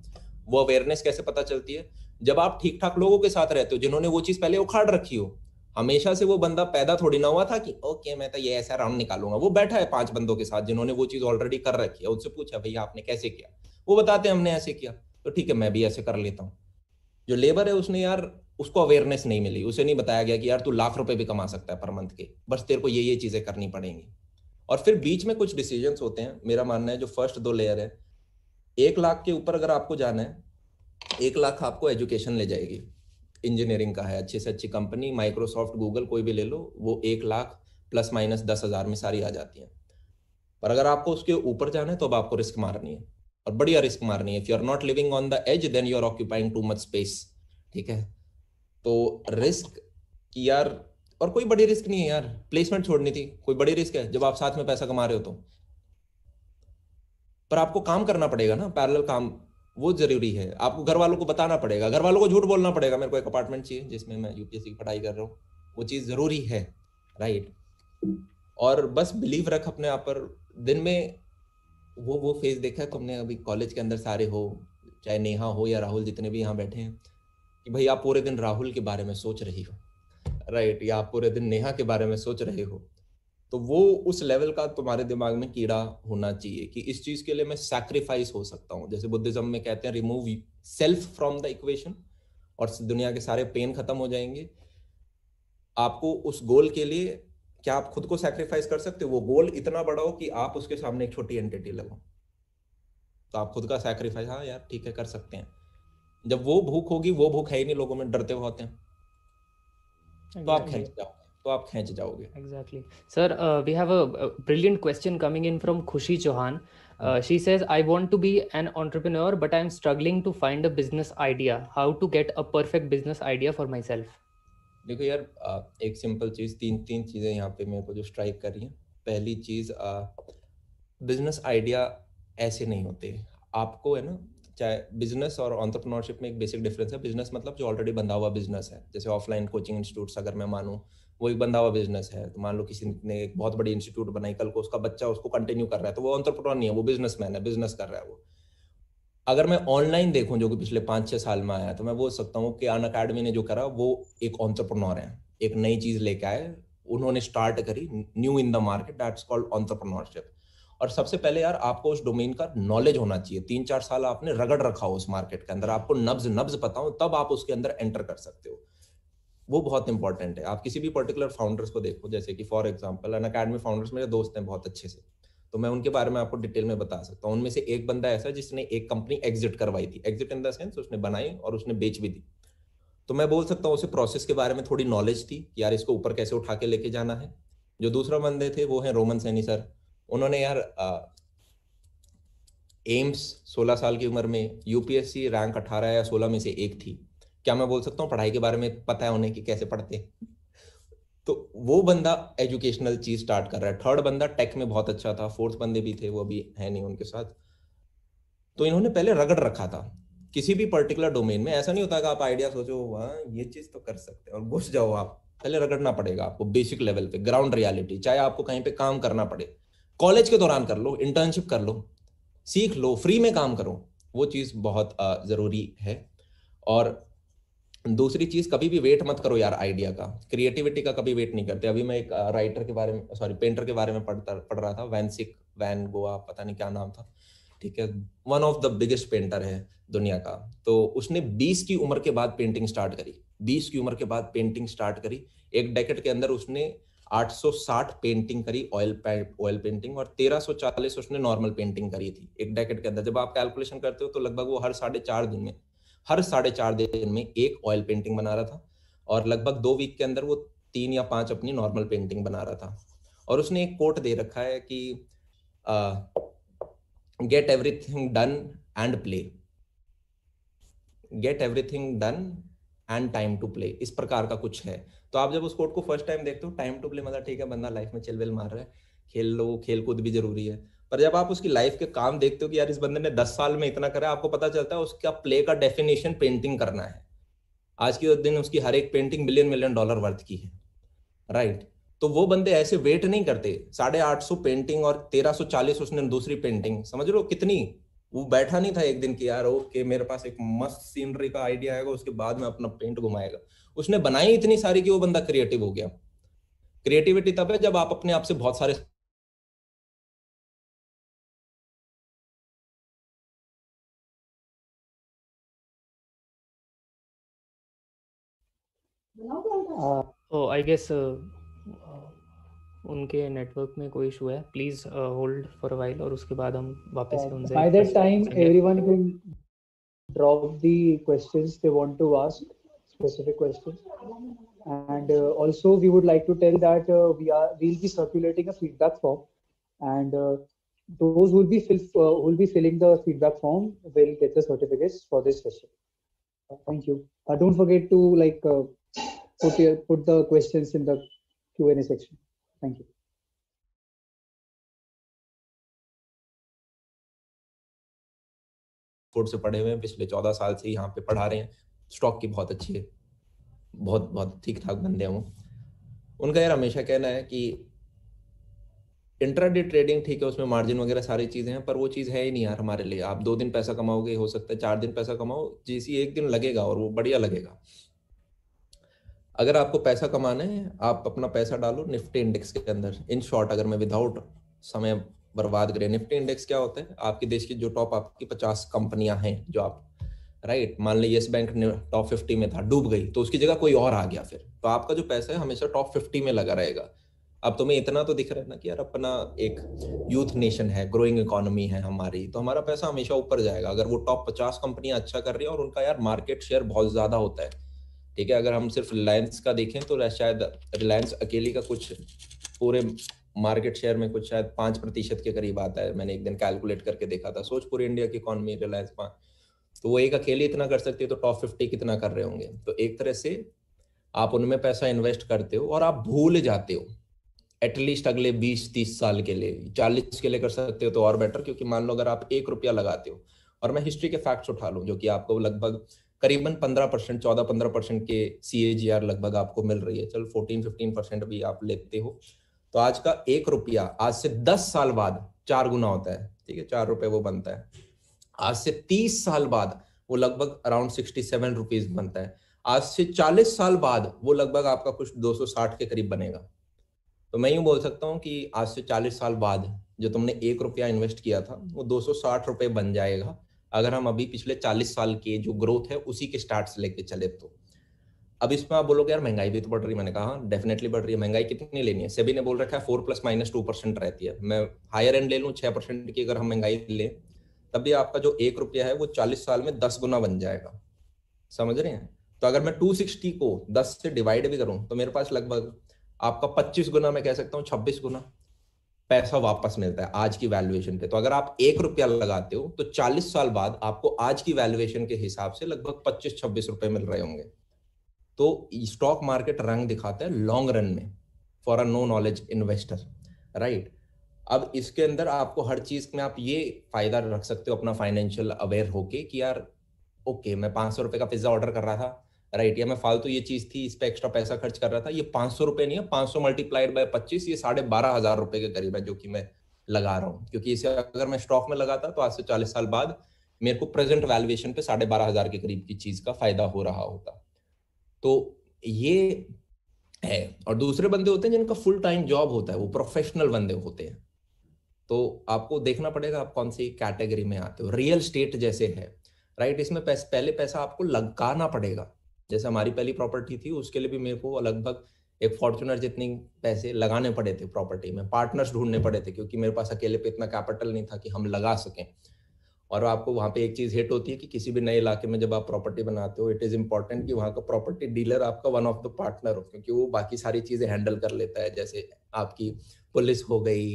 वो अवेयरनेस कैसे पता चलती है जब आप ठीक ठाक लोगों के साथ रहते हो जिन्होंने वो चीज पहले उखाड़ रखी हो हमेशा से वो बंदा पैदा थोड़ी ना हुआ था कि ओके मैं तो ये ऐसा राउंड निकालूंगा वो बैठा है पांच बंदों के साथ जिन्होंने वो चीज ऑलरेडी कर रखी है उनसे पूछा भैया आपने कैसे किया वो बताते हैं हमने ऐसे किया तो ठीक है मैं भी ऐसे कर लेता हूँ जो लेबर है उसने यार उसको अवेयरनेस नहीं मिली उसे नहीं बताया गया कि यार तू लाख रुपए भी कमा सकता है पर मंथ के बस तेरे को ये ये चीजें करनी पड़ेंगी और फिर बीच में कुछ डिसीजन होते हैं मेरा मानना है जो फर्स्ट दो लेयर है एक लाख के ऊपर अगर आपको जाना है एक लाख आपको एजुकेशन ले जाएगी इंजीनियरिंग का है अच्छे से अच्छी कंपनी माइक्रोसॉफ्ट गूगल कोई भी ले लो वो एक लाख प्लस माइनस दस हजार में सारी आ जाती हैं पर अगर आपको उसके ऊपर जाना है तो अब आपको रिस्क मारनी है और बढ़िया रिस्क मारनी है if you are not living on the edge then you are occupying too much space ठीक है तो रिस्क यार और कोई बड़ी रिस्क नहीं है यार प्लेसमेंट छोड़नी थी कोई बड़ी रिस्क है जब आप साथ में पैसा कमा रहे हो तो पर आपको काम करना पड़ेगा ना पैरल काम वो जरूरी है आपको घर वालों को बताना पड़ेगा घर वालों को झूठ बोलना पड़ेगा मेरे को एक अपार्टमेंट चाहिए जिसमें मैं यूपीएससी की पढ़ाई कर रहा हूँ वो चीज़ ज़रूरी है राइट और बस बिलीव रख अपने आप पर दिन में वो वो फेज देखा है तुमने अभी कॉलेज के अंदर सारे हो चाहे नेहा हो या राहुल जितने भी यहाँ बैठे हैं कि भाई आप पूरे दिन राहुल के बारे में सोच रही हो राइट right? या आप पूरे दिन नेहा के बारे में सोच रहे हो तो वो उस लेवल का तुम्हारे दिमाग में कीड़ा होना चाहिए कि इस चीज के लिए मैं सैक्रिफाइस हो सकता हूँ जैसे बुद्धिज्म में कहते हैं remove self from the equation और दुनिया के सारे पेन खत्म हो जाएंगे आपको उस गोल के लिए क्या आप खुद को सैक्रिफाइस कर सकते हो वो गोल इतना बड़ा हो कि आप उसके सामने एक छोटी एंटिटी लगाओ तो आप खुद का सैक्रिफाइस हाँ यार ठीक है कर सकते हैं जब वो भूख होगी वो भूख है ही नहीं लोगों में डरते बहुत हैं तो आप खींच जाओ तो आप खींच जाओगे exactly sir we have a brilliant question coming in from Khushi Chauhan she says I want to be an entrepreneur but I am struggling to find a business idea how to get a perfect business idea for myself देखो यार एक simple चीज तीन तीन चीजें यहाँ पे मेरे को जो स्ट्राइक कर रही हैं पहली चीज बिजनेस आइडिया ऐसे नहीं होते आपको है ना चाहे बिजनेस और ऑन्टरप्रनोरशिप में एक बेसिक डिफरेंस है बिजनेस मतलब जो ऑलरेडी बंदा हुआ बिजनेस है जैसे ऑफलाइन कोचिंग इंस्टीट्यूट्स अगर मैं मानूँ वो एक बंदा हुआ बिजनेस है तो मान लो किसी ने एक बहुत बड़ी इंस्टीट्यूट बनाई कल को उसका बच्चा उसको कंटिन्यू कर रहा है तो वो ऑन्टरप्रनोर नहीं है वो बिजनेसमैन है बिजनेस कर रहा है वो अगर मैं ऑनलाइन देखूँ जो कि पिछले पाँच छः साल में आया तो मैं बोल सकता हूँ कि अन अकेडमी ने जो करा वो एक ऑन्टरप्रनोर है एक नई चीज़ लेके आए उन्होंने स्टार्ट करी new in the market that's called entrepreneurship और सबसे पहले यार आपको उस डोमेन का नॉलेज होना चाहिए तीन चार साल आपने रगड़ रखा हो उस मार्केट के अंदर आपको नब्ज नब्ज पता हो तब आप उसके अंदर एंटर कर सकते हो वो बहुत इंपॉर्टेंट है आप किसी भी पर्टिकुलर फाउंडर्स को देखो जैसे कि for example Unacademy founders मेरे दोस्त हैं बहुत अच्छे से तो मैं उनके बारे में आपको डिटेल में बता सकता हूँ उनमें से एक बंदा ऐसा जिसने एक कंपनी एग्जिट करवाई थी एग्जिट इन द सेंस उसने बनाई और उसने बेच भी दी तो मैं बोल सकता हूँ उसे प्रोसेस के बारे में थोड़ी नॉलेज थी कि यार इसको ऊपर कैसे उठा के लेके जाना है जो दूसरा बंदे थे वो है रोमन सैनी सर उन्होंने यार एम्स 16 साल की उम्र में यूपीएससी रैंक 18 या 16 में से एक थी क्या मैं बोल सकता हूँ पढ़ाई के बारे में पता है उन्हें कि कैसे पढ़ते हैं तो वो बंदा एजुकेशनल चीज स्टार्ट कर रहा है थर्ड बंदा टेक में बहुत अच्छा था फोर्थ बंदे भी थे वो अभी है नहीं उनके साथ तो इन्होंने पहले रगड़ रखा था किसी भी पर्टिकुलर डोमेन में ऐसा नहीं होता कि आप आइडिया सोचो हाँ ये चीज तो कर सकते हैं और घुस जाओ आप पहले रगड़ना पड़ेगा आपको बेसिक लेवल पे ग्राउंड रियलिटी चाहे आपको कहीं पे काम करना पड़े कॉलेज के दौरान कर लो इंटर्नशिप कर लो सीख लो फ्री में काम करो वो चीज़ बहुत ज़रूरी है और दूसरी चीज़ कभी भी वेट मत करो यार आइडिया का क्रिएटिविटी का कभी वेट नहीं करते अभी मैं एक राइटर के बारे में सॉरी पेंटर के बारे में पढ़ता पढ़ रहा था वैनसिक वैन गोवा पता नहीं क्या नाम था ठीक है one of the biggest painter है दुनिया का तो उसने 20 की उम्र के बाद पेंटिंग स्टार्ट करी 20 की उम्र के बाद पेंटिंग स्टार्ट करी एक डेकेट के अंदर उसने 860 पेंटिंग करी ऑयल ऑयल पेंटिंग और 1340 उसने नॉर्मल पेंटिंग करी थी एक डेकेट के अंदर जब आप कैलकुलेशन करते हो तो लगभग वो हर साढ़े चार दिन में हर साढ़े चार दिन में एक ऑयल पेंटिंग बना रहा था और लगभग दो वीक के अंदर वो तीन या पांच अपनी नॉर्मल पेंटिंग बना रहा था और उसने एक कोट दे रखा है कि get everything done and play get everything done and time to play इस प्रकार का कुछ है तो आप जब उस कोर्ट को फर्स्ट टाइम देखते हो टाइम टू प्ले मतलब ठीक है बंदा लाइफ में चिलविल मार रहा है खेल लो खेल कूद भी जरूरी है पर जब आप उसकी लाइफ के काम देखते हो कि यार इस बंदे ने दस साल में इतना करा आपको पता चलता है उसका प्ले का डेफिनेशन पेंटिंग करना है आज के दिन उसकी हर एक painting million million dollar worth की है राइट तो वो बंदे ऐसे वेट नहीं करते साढ़े आठ सौ पेंटिंग और तेरह सौ चालीस उसने दूसरी पेंटिंग समझ लो कितनी वो बैठा नहीं था एक दिन कि यार ओके मेरे पास एक मस्त सीनरी का आइडिया आएगा उसके बाद में अपना पेंट घुमाएगा उसने बनाई इतनी सारी कि वो बंदा क्रिएटिव हो गया क्रिएटिविटी तब है जब आप अपने आप से बहुत सारे ओ आई गेस उनके नेटवर्क में कोई इशू है please hold for a while और उसके बाद हम वापस से उनसे by that time everyone can drop the questions they want to ask specific questions. And uh, also, we would like to tell that uh, we are we'll be circulating a feedback form, and uh, those who will be fill, will be filling the feedback form will get the certificates for this session. thank you. don't forget to like put your, put the questions in the Q and A section. Thank you. Court से पढ़े हुए हैं पिछले चौदह साल से यहाँ पे पढ़ा रहे हैं स्टॉक की बहुत अच्छी है बहुत बहुत ठीक ठाक बंदे हों उनका यार हमेशा कहना है कि इंट्राडे ट्रेडिंग ठीक है उसमें मार्जिन वगैरह सारी चीज़ें हैं पर वो चीज़ है ही नहीं यार हमारे लिए आप दो दिन पैसा कमाओगे हो सकता है चार दिन पैसा कमाओ जैसी एक दिन लगेगा और वो बढ़िया लगेगा अगर आपको पैसा कमाना है आप अपना पैसा डालो निफ्टी इंडेक्स के अंदर इन शॉर्ट अगर मैं विदाउट समय बर्बाद करें निफ्टी इंडेक्स क्या होता है आपके देश की जो टॉप आपकी पचास कंपनियां हैं जो आप राइट मान ली येस बैंक ने टॉप फिफ्टी में था डूब गई तो उसकी जगह कोई और आ गया फिर तो आपका जो पैसा है हमेशा टॉप फिफ्टी में लगा रहेगा अब तुम्हें इतना तो दिख रहा है ना कि यार अपना एक यूथ नेशन है ग्रोइंग इकोनॉमी है हमारी तो हमारा पैसा हमेशा ऊपर जाएगा अगर वो टॉप पचास कंपनियां अच्छा कर रही है और उनका यार मार्केट शेयर बहुत ज्यादा होता है ठीक है अगर हम सिर्फ रिलायंस का देखें तो शायद रिलायंस अकेली का कुछ पूरे मार्केट शेयर में कुछ शायद पांच प्रतिशत के करीब आता है मैंने एक दिन कैलकुलेट करके देखा था सोच पूरी इंडिया की इकोनॉमी रिलायंस तो वो एक अकेले इतना कर सकते हो तो टॉप फिफ्टी कितना कर रहे होंगे तो एक तरह से आप उनमें पैसा इन्वेस्ट करते हो और आप भूल जाते हो एटलीस्ट अगले बीस तीस साल के लिए चालीस के लिए कर सकते हो तो और बेटर क्योंकि मान लो अगर आप एक रुपया लगाते हो और मैं हिस्ट्री के फैक्ट्स उठा लूँ जो कि आपको लगभग करीबन पंद्रह परसेंट चौदह पंद्रह परसेंट के सी ए जी आर लगभग आपको मिल रही है चलो फोर्टीन फिफ्टीन परसेंट भी आप लेते हो तो आज का एक रुपया आज से दस साल बाद चार गुना होता है ठीक है चार रुपये वो बनता है आज से 30 साल बाद वो लगभग अराउंड 67 सेवन रुपीज बनता है आज से 40 साल बाद वो लगभग आपका कुछ 260 के करीब बनेगा तो मैं यूं बोल सकता हूँ कि आज से 40 साल बाद जो तुमने एक रुपया इन्वेस्ट किया था वो दो सौ बन जाएगा अगर हम अभी पिछले चालीस साल के जो ग्रोथ है उसी के स्टार्ट से लेके चले तो अब इसमें आप बोलोगे यार महंगाई भी तो बढ़ रही है मैंने कहा डेफिनेटली हाँ, बढ़ रही है महंगाई कितनी लेनी है सभी ने बोल रखा है four plus minus two percent रहती है मैं हायर एंड ले लूँ छह परसेंट की अगर हम महंगाई लें तभी आपका जो एक रुपया है वो चालीस साल में दस गुना बन जाएगा समझ रहे हैं तो अगर मैं टू सिक्सटी को दस से डिवाइड भी करूं तो मेरे पास लगभग आपका पच्चीस गुना मैं कह सकता हूँ छब्बीस गुना पैसा वापस मिलता है आज की वैल्यूएशन पे तो अगर आप एक रुपया लगाते हो तो चालीस साल बाद आपको आज की वैल्यूएशन के हिसाब से लगभग पच्चीस छब्बीस रुपए मिल रहे होंगे तो स्टॉक मार्केट रंग दिखाता है लॉन्ग रन में for a no knowledge investor right right? अब इसके अंदर आपको हर चीज में आप ये फायदा रख सकते हो अपना फाइनेंशियल अवेयर होके कि यार ओके मैं पांच सौ रुपए का पिज्जा ऑर्डर कर रहा था राइट या मैं फालतू तो ये चीज थी इस पर एक्स्ट्रा पैसा खर्च कर रहा था ये पांच सौ रुपए नहीं है पांच सौ मल्टीप्लाइड बाय पच्चीस ये साढ़े बारह हजार रुपए के करीब है जो कि मैं लगा रहा हूँ क्योंकि इसे अगर मैं स्टॉक में लगाता तो आज से चालीस साल बाद मेरे को प्रेजेंट वैल्युएशन पे साढ़े बारह हजार के करीब की चीज का फायदा हो रहा होता तो ये है और दूसरे बंदे होते हैं जिनका फुल टाइम जॉब होता है वो प्रोफेशनल बंदे होते हैं तो आपको देखना पड़ेगा आप कौन सी कैटेगरी में आते हो रियल स्टेट जैसे है राइट इसमें पैस, पहले पैसा आपको लगाना पड़ेगा जैसे हमारी पहली प्रॉपर्टी थी उसके लिए भी मेरे को लगभग एक फॉर्चुनर जितने पैसे लगाने पड़े थे प्रॉपर्टी में पार्टनर्स ढूंढने पड़े थे क्योंकि मेरे पास अकेले पे इतना कैपिटल नहीं था कि हम लगा सकें और आपको वहां पे एक चीज हिट होती है कि किसी भी नए इलाके में जब आप प्रॉपर्टी बनाते हो इट इज इम्पोर्टेंट कि वहाँ का प्रॉपर्टी डीलर आपका वन ऑफ द पार्टनर हो क्योंकि वो बाकी सारी चीजें हैंडल कर लेता है जैसे आपकी पुलिस हो गई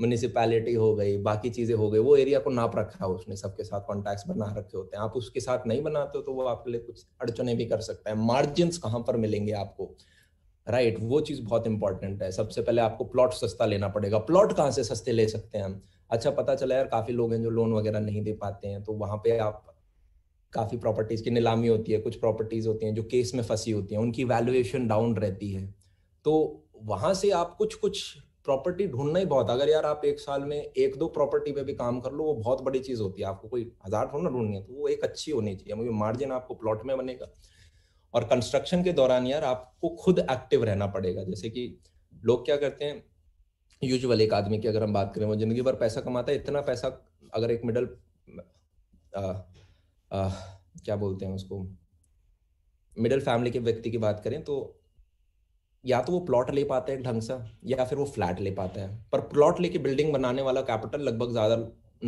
म्यूनिसिपैलिटी हो गई बाकी चीजें हो गई वो एरिया को नाप रखा है उसने सबके साथ कॉन्टैक्ट बना रखे होते हैं आप उसके साथ नहीं बनाते हो तो वो आपके लिए कुछ अड़चने भी कर सकता है मार्जिन कहाँ पर मिलेंगे आपको राइट right, वो चीज बहुत इंपॉर्टेंट है सबसे पहले आपको प्लॉट सस्ता लेना पड़ेगा प्लॉट कहाँ से सस्ते ले सकते हैं हम अच्छा पता चला यार काफी लोग हैं जो लोन वगैरह नहीं दे पाते हैं तो वहां पे आप काफी प्रॉपर्टीज की नीलामी होती है कुछ प्रॉपर्टीज होती हैं जो केस में फंसी होती हैं उनकी वैल्यूएशन डाउन रहती है तो वहां से आप कुछ कुछ प्रॉपर्टी ढूंढना ही बहुत अगर यार आप एक साल में एक दो प्रॉपर्टी पे भी काम कर लो वो बहुत बड़ी चीज होती है आपको कोई हजार थोड़ा ढूंढनी है तो वो एक अच्छी होनी चाहिए मार्जिन आपको प्लॉट में बनेगा और कंस्ट्रक्शन के दौरान यार आपको खुद एक्टिव रहना पड़ेगा जैसे कि लोग क्या करते हैं यूजुअल एक आदमी की अगर हम बात करें वो जिंदगी भर पैसा कमाता है इतना पैसा अगर एक मिडल क्या बोलते हैं उसको मिडिल फैमिली के व्यक्ति की बात करें तो या तो वो प्लॉट ले पाते हैं ढंग से या फिर वो फ्लैट ले पाते हैं पर प्लॉट लेके बिल्डिंग बनाने वाला कैपिटल लगभग ज्यादा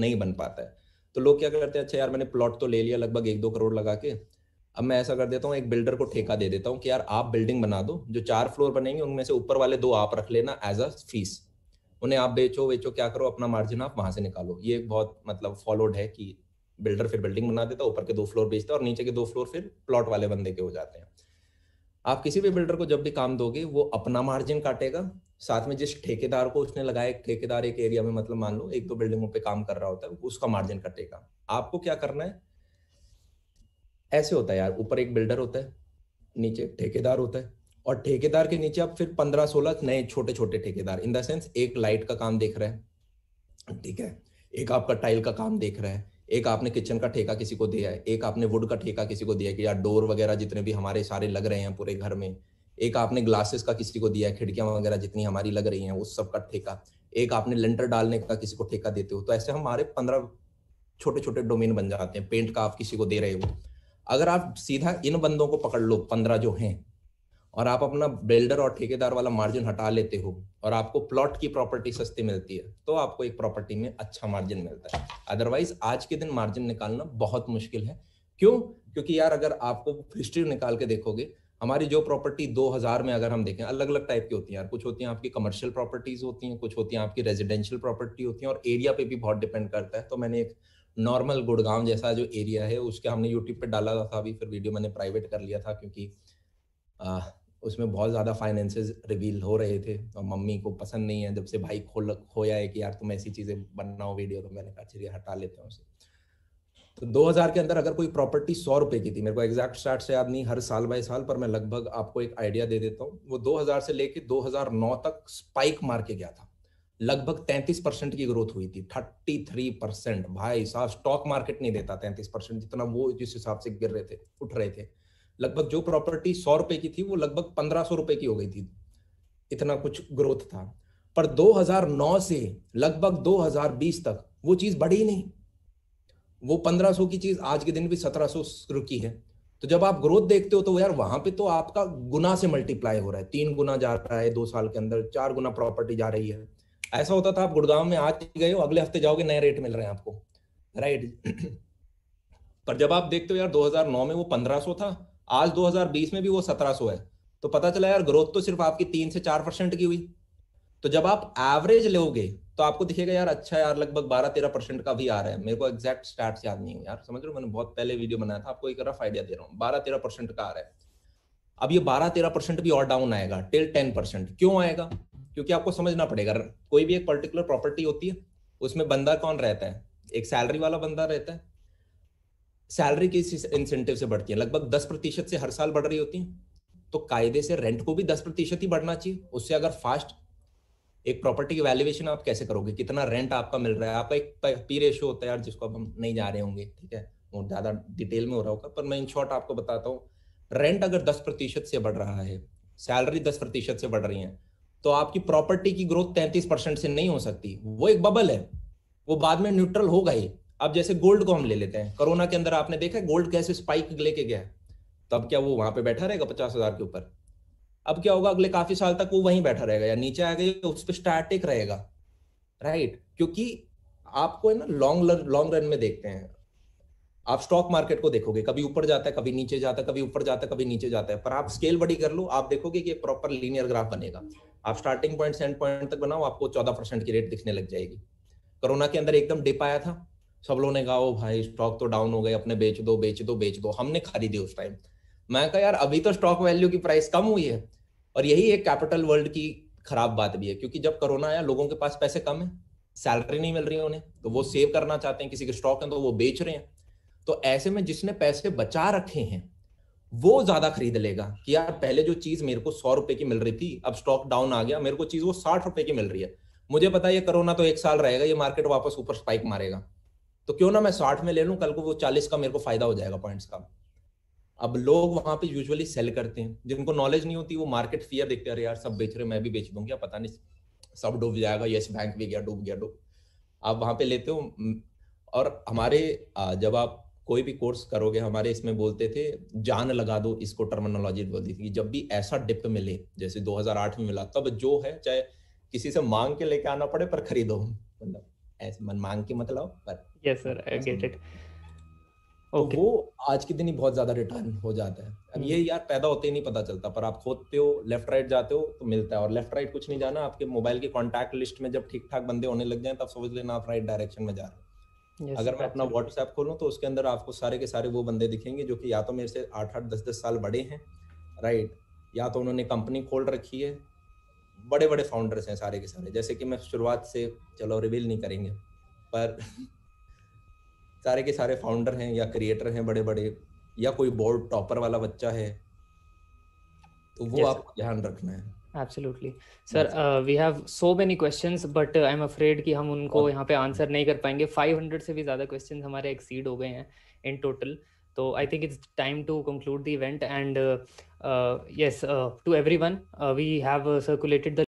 नहीं बन पाता है तो लोग क्या करते हैं अच्छा यार मैंने प्लॉट तो ले लिया लगभग एक दो करोड़ लगा के अब मैं ऐसा कर देता हूँ एक बिल्डर को ठेका दे देता हूँ कि यार आप बिल्डिंग बना दो जो चार फ्लोर बनेंगे उनमें से ऊपर वाले दो आप रख लेना एज अ फीस उन्हें आप बेचो वेचो क्या करो अपना मार्जिन आप वहां से निकालो ये बहुत मतलब फॉलोड है कि बिल्डर फिर बिल्डिंग बना देता है ऊपर के दो फ्लोर बेचता और नीचे के दो फ्लोर फिर प्लॉट वाले बंदे के हो जाते हैं आप किसी भी बिल्डर को जब भी काम दोगे वो अपना मार्जिन काटेगा साथ में जिस ठेकेदार को उसने लगाया ठेकेदार एक एरिया में मतलब मान लो एक दो बिल्डिंगों पे काम कर रहा होता है उसका मार्जिन कटेगा आपको क्या करना है ऐसे होता है यार ऊपर एक बिल्डर होता है नीचे ठेकेदार होता है और ठेकेदार के नीचे आप फिर पंद्रह सोलह नए छोटे छोटे ठेकेदार इन द सेंस एक लाइट का काम देख रहा है ठीक है एक आपका टाइल का काम देख रहा है एक आपने किचन का ठेका किसी को दिया है एक आपने वुड का ठेका किसी को दिया है कि यार डोर वगैरह जितने भी हमारे सारे लग रहे हैं पूरे घर में एक आपने ग्लासेस का किसी को दिया है खिड़कियां वगैरह जितनी हमारी लग रही हैं उस सब का ठेका एक आपने लेंटर डालने का किसी को ठेका देते हो तो ऐसे हमारे पंद्रह छोटे छोटे डोमेन बन जाते हैं पेंट का आप किसी को दे रहे हो अगर आप सीधा इन बंदों को पकड़ लो पंद्रह जो हैं और आप अपना बिल्डर और ठेकेदार वाला मार्जिन हटा लेते हो और आपको प्लॉट की प्रॉपर्टी सस्ती मिलती है तो आपको एक प्रॉपर्टी में अच्छा मार्जिन मिलता है अदरवाइज आज के दिन मार्जिन निकालना बहुत मुश्किल है क्यों क्योंकि यार अगर आपको हिस्ट्री निकाल के देखोगे हमारी जो प्रॉपर्टी 2000 में अगर हम देखें अलग अलग टाइप की होती है यार कुछ होती हैं आपकी कमर्शियल प्रॉपर्टीज होती हैं कुछ होती हैं आपकी रेजिडेंशियल प्रॉपर्टी होती हैं और एरिया पे भी बहुत डिपेंड करता है तो मैंने एक नॉर्मल गुड़गांव जैसा जो एरिया है उसके हमने यूट्यूब पे डाला था अभी फिर वीडियो मैंने प्राइवेट कर लिया था क्योंकि उसमें बहुत ज़्यादा फाइनेंसेस रिवील हो रहे थे और मम्मी को पसंद नहीं है जब से भाई खोल खोया है कि यार तुम ऐसी चीज़ें बनाओ वीडियो तो मैंने कहा चलिए हटा लेते हैं उसे तो 2000 के अंदर अगर कोई प्रॉपर्टी सौ रुपए की थी मेरे को एग्जैक्ट स्टार्ट से याद नहीं हर साल बाय साल पर मैं लगभग आपको एक आइडिया दे देता हूँ वो 2000 से लेके 2009 तक स्पाइक मार के गया था लगभग 33 परसेंट की ग्रोथ हुई थी 33 परसेंट भाई साहब स्टॉक मार्केट नहीं देता 33 परसेंट जितना वो जिस हिसाब से गिर रहे थे उठ रहे थे लगभग जो प्रॉपर्टी सौ रुपए की थी वो लगभग पंद्रह सौ रुपए की हो गई थी इतना कुछ ग्रोथ था पर 2009 से लगभग 2020 तक वो चीज बढ़ी नहीं वो 1500 की चीज आज के दिन भी 1700 रुकी है तो जब आप ग्रोथ देखते हो तो यार वहां पे तो आपका गुना से मल्टीप्लाई हो रहा है तीन गुना जा रहा है दो साल के अंदर चार गुना प्रॉपर्टी जा रही है ऐसा होता था आप गुड़गांव में आज गए हो अगले हफ्ते जाओगे नए रेट मिल रहे हैं आपको राइट [clears throat] पर जब आप देखते हो यार 2009 में वो 1500 था आज 2020 में भी वो 1700 है तो पता चला यार ग्रोथ तो सिर्फ आपकी तीन से चार परसेंट की हुई तो जब आप एवरेज लोगे तो आपको दिखेगा यार अच्छा यार लगभग बारह तेरह परसेंट का भी आ रहा है मेरे को एग्जैक्ट स्टार्ट याद नहीं है यार समझ रहे मैंने बहुत पहले वीडियो बनाया था आपको एक रफ आइडिया दे रहा हूँ बारह तेरह परसेंट का आ रहा है अब ये बारह तेरह परसेंट भी और डाउन आएगा टिल टेन परसेंट क्यों आएगा क्योंकि आपको समझना पड़ेगा कोई भी एक पर्टिकुलर प्रॉपर्टी होती है उसमें बंदा कौन रहता है एक सैलरी वाला बंदा रहता है सैलरी की इंसेंटिव से बढ़ती है लगभग दस प्रतिशत से हर साल बढ़ रही होती है तो कायदे से रेंट को भी दस प्रतिशत ही बढ़ना चाहिए उससे अगर फास्ट एक प्रॉपर्टी की वैल्यूएशन आप कैसे करोगे कितना रेंट आपका मिल रहा है आपका एक पी रेशो होता है यार जिसको अब हम नहीं जा रहे होंगे ठीक है वो ज्यादा डिटेल में हो रहा होगा पर मैं इन शॉर्ट आपको बताता हूँ रेंट अगर दस प्रतिशत से बढ़ रहा है सैलरी दस प्रतिशत से बढ़ रही है तो आपकी प्रॉपर्टी की ग्रोथ तैंतीस परसेंट से नहीं हो सकती वो एक बबल है वो बाद में न्यूट्रल होगा ही अब जैसे गोल्ड को हम ले लेते हैं कोरोना के अंदर आपने देखा गोल्ड कैसे स्पाइक लेके गया तब क्या वो वहां पे बैठा रहेगा पचास हजार के ऊपर अब क्या होगा अगले काफी साल तक वो वहीं बैठा रहेगा या नीचे आ गया उस पर स्टैटिक रहेगा राइट क्योंकि आपको है ना लॉन्ग लॉन्ग रन में देखते हैं आप स्टॉक मार्केट को देखोगे कभी ऊपर जाता है कभी नीचे जाता है कभी ऊपर जाता है कभी नीचे जाता है पर आप स्केल बड़ी कर लो आप देखोगे कि प्रॉपर लीनियर ग्राफ बनेगा आप स्टार्टिंग पॉइंट से एंड पॉइंट तक बनाओ आपको चौदह परसेंट की रेट दिखने लग जाएगी कोरोना के अंदर एकदम डिप आया था सब लोगों ने कहा ओ भाई स्टॉक तो डाउन हो गए अपने बेच दो बेच दो बेच दो हमने खरीदी उस टाइम मैं कहा यार अभी तो स्टॉक वैल्यू की प्राइस कम हुई है और यही एक कैपिटल वर्ल्ड की खराब बात भी है क्योंकि जब कोरोना आया लोगों के पास पैसे कम है सैलरी नहीं मिल रही है उन्हें तो वो सेव करना चाहते हैं किसी के स्टॉक है तो वो बेच रहे हैं तो ऐसे में जिसने पैसे बचा रखे हैं वो ज्यादा खरीद लेगा कि यार पहले जो चीज मेरे को सौ रुपए की मिल रही थी अब स्टॉक डाउन आ गया मेरे को चीज वो साठ रुपए की मिल रही है मुझे पता है ये कोरोना तो एक साल रहेगा ये मार्केट वापस ऊपर स्पाइक मारेगा तो क्यों ना मैं साठ में ले लूँ कल को वो चालीस का मेरे को फायदा हो जाएगा पॉइंट्स का अब लोग वहां पे यूजुअली सेल करते हैं जिनको नॉलेज नहीं होती वो मार्केट फियर देखते हैं अरे यार सब बेच रहे मैं भी बेच दूंगा पता नहीं सब डूब जाएगा यस बैंक भी गया डूब गया डूब आप वहां पे लेते हो और हमारे जब आप कोई भी कोर्स करोगे हमारे इसमें बोलते थे जान लगा दो इसको टर्मिनोलॉजी बोलती थी जब भी ऐसा डिप मिले जैसे 2008 में मिला तब जो है चाहे किसी से मांग के लेके आना पड़े पर खरीदो मतलब ऐसे मन मांग के मतलब पर yes sir I get it okay. वो आज के दिन ही बहुत ज्यादा रिटर्न हो जाता है अब ये hmm. यार पैदा होते ही नहीं पता चलता पर आप खोदते हो लेफ्ट राइट जाते हो तो मिलता है और लेफ्ट राइट कुछ नहीं जाना आपके मोबाइल के कॉन्टेक्ट लिस्ट में जब ठीक ठाक बंदे होने लग जाए तब समझ लेना आप राइट डायरेक्शन में जा रहे हो yes, अगर मैं अपना व्हाट्सएप खोलूँ तो उसके अंदर आपको सारे के सारे वो बंदे दिखेंगे जो कि या तो मेरे से आठ आठ दस दस साल बड़े हैं राइट या तो उन्होंने कंपनी खोल रखी है बड़े बड़े फाउंडर्स हैं सारे के सारे जैसे कि मैं शुरुआत से चलो रिवील नहीं करेंगे पर [laughs] सारे के सारे फाउंडर हैं या क्रिएटर हैं बड़े बड़े या कोई बोर्ड टॉपर वाला बच्चा है तो वो yes, आपको ध्यान रखना है absolutely sir we have so many questions but I am afraid कि हम उनको यहाँ पे आंसर नहीं कर पाएंगे 500 से भी ज़्यादा क्वेश्चन हमारे एक्सीड हो गए हैं इन टोटल तो I think it's time to conclude the event and yes to everyone we have circulated the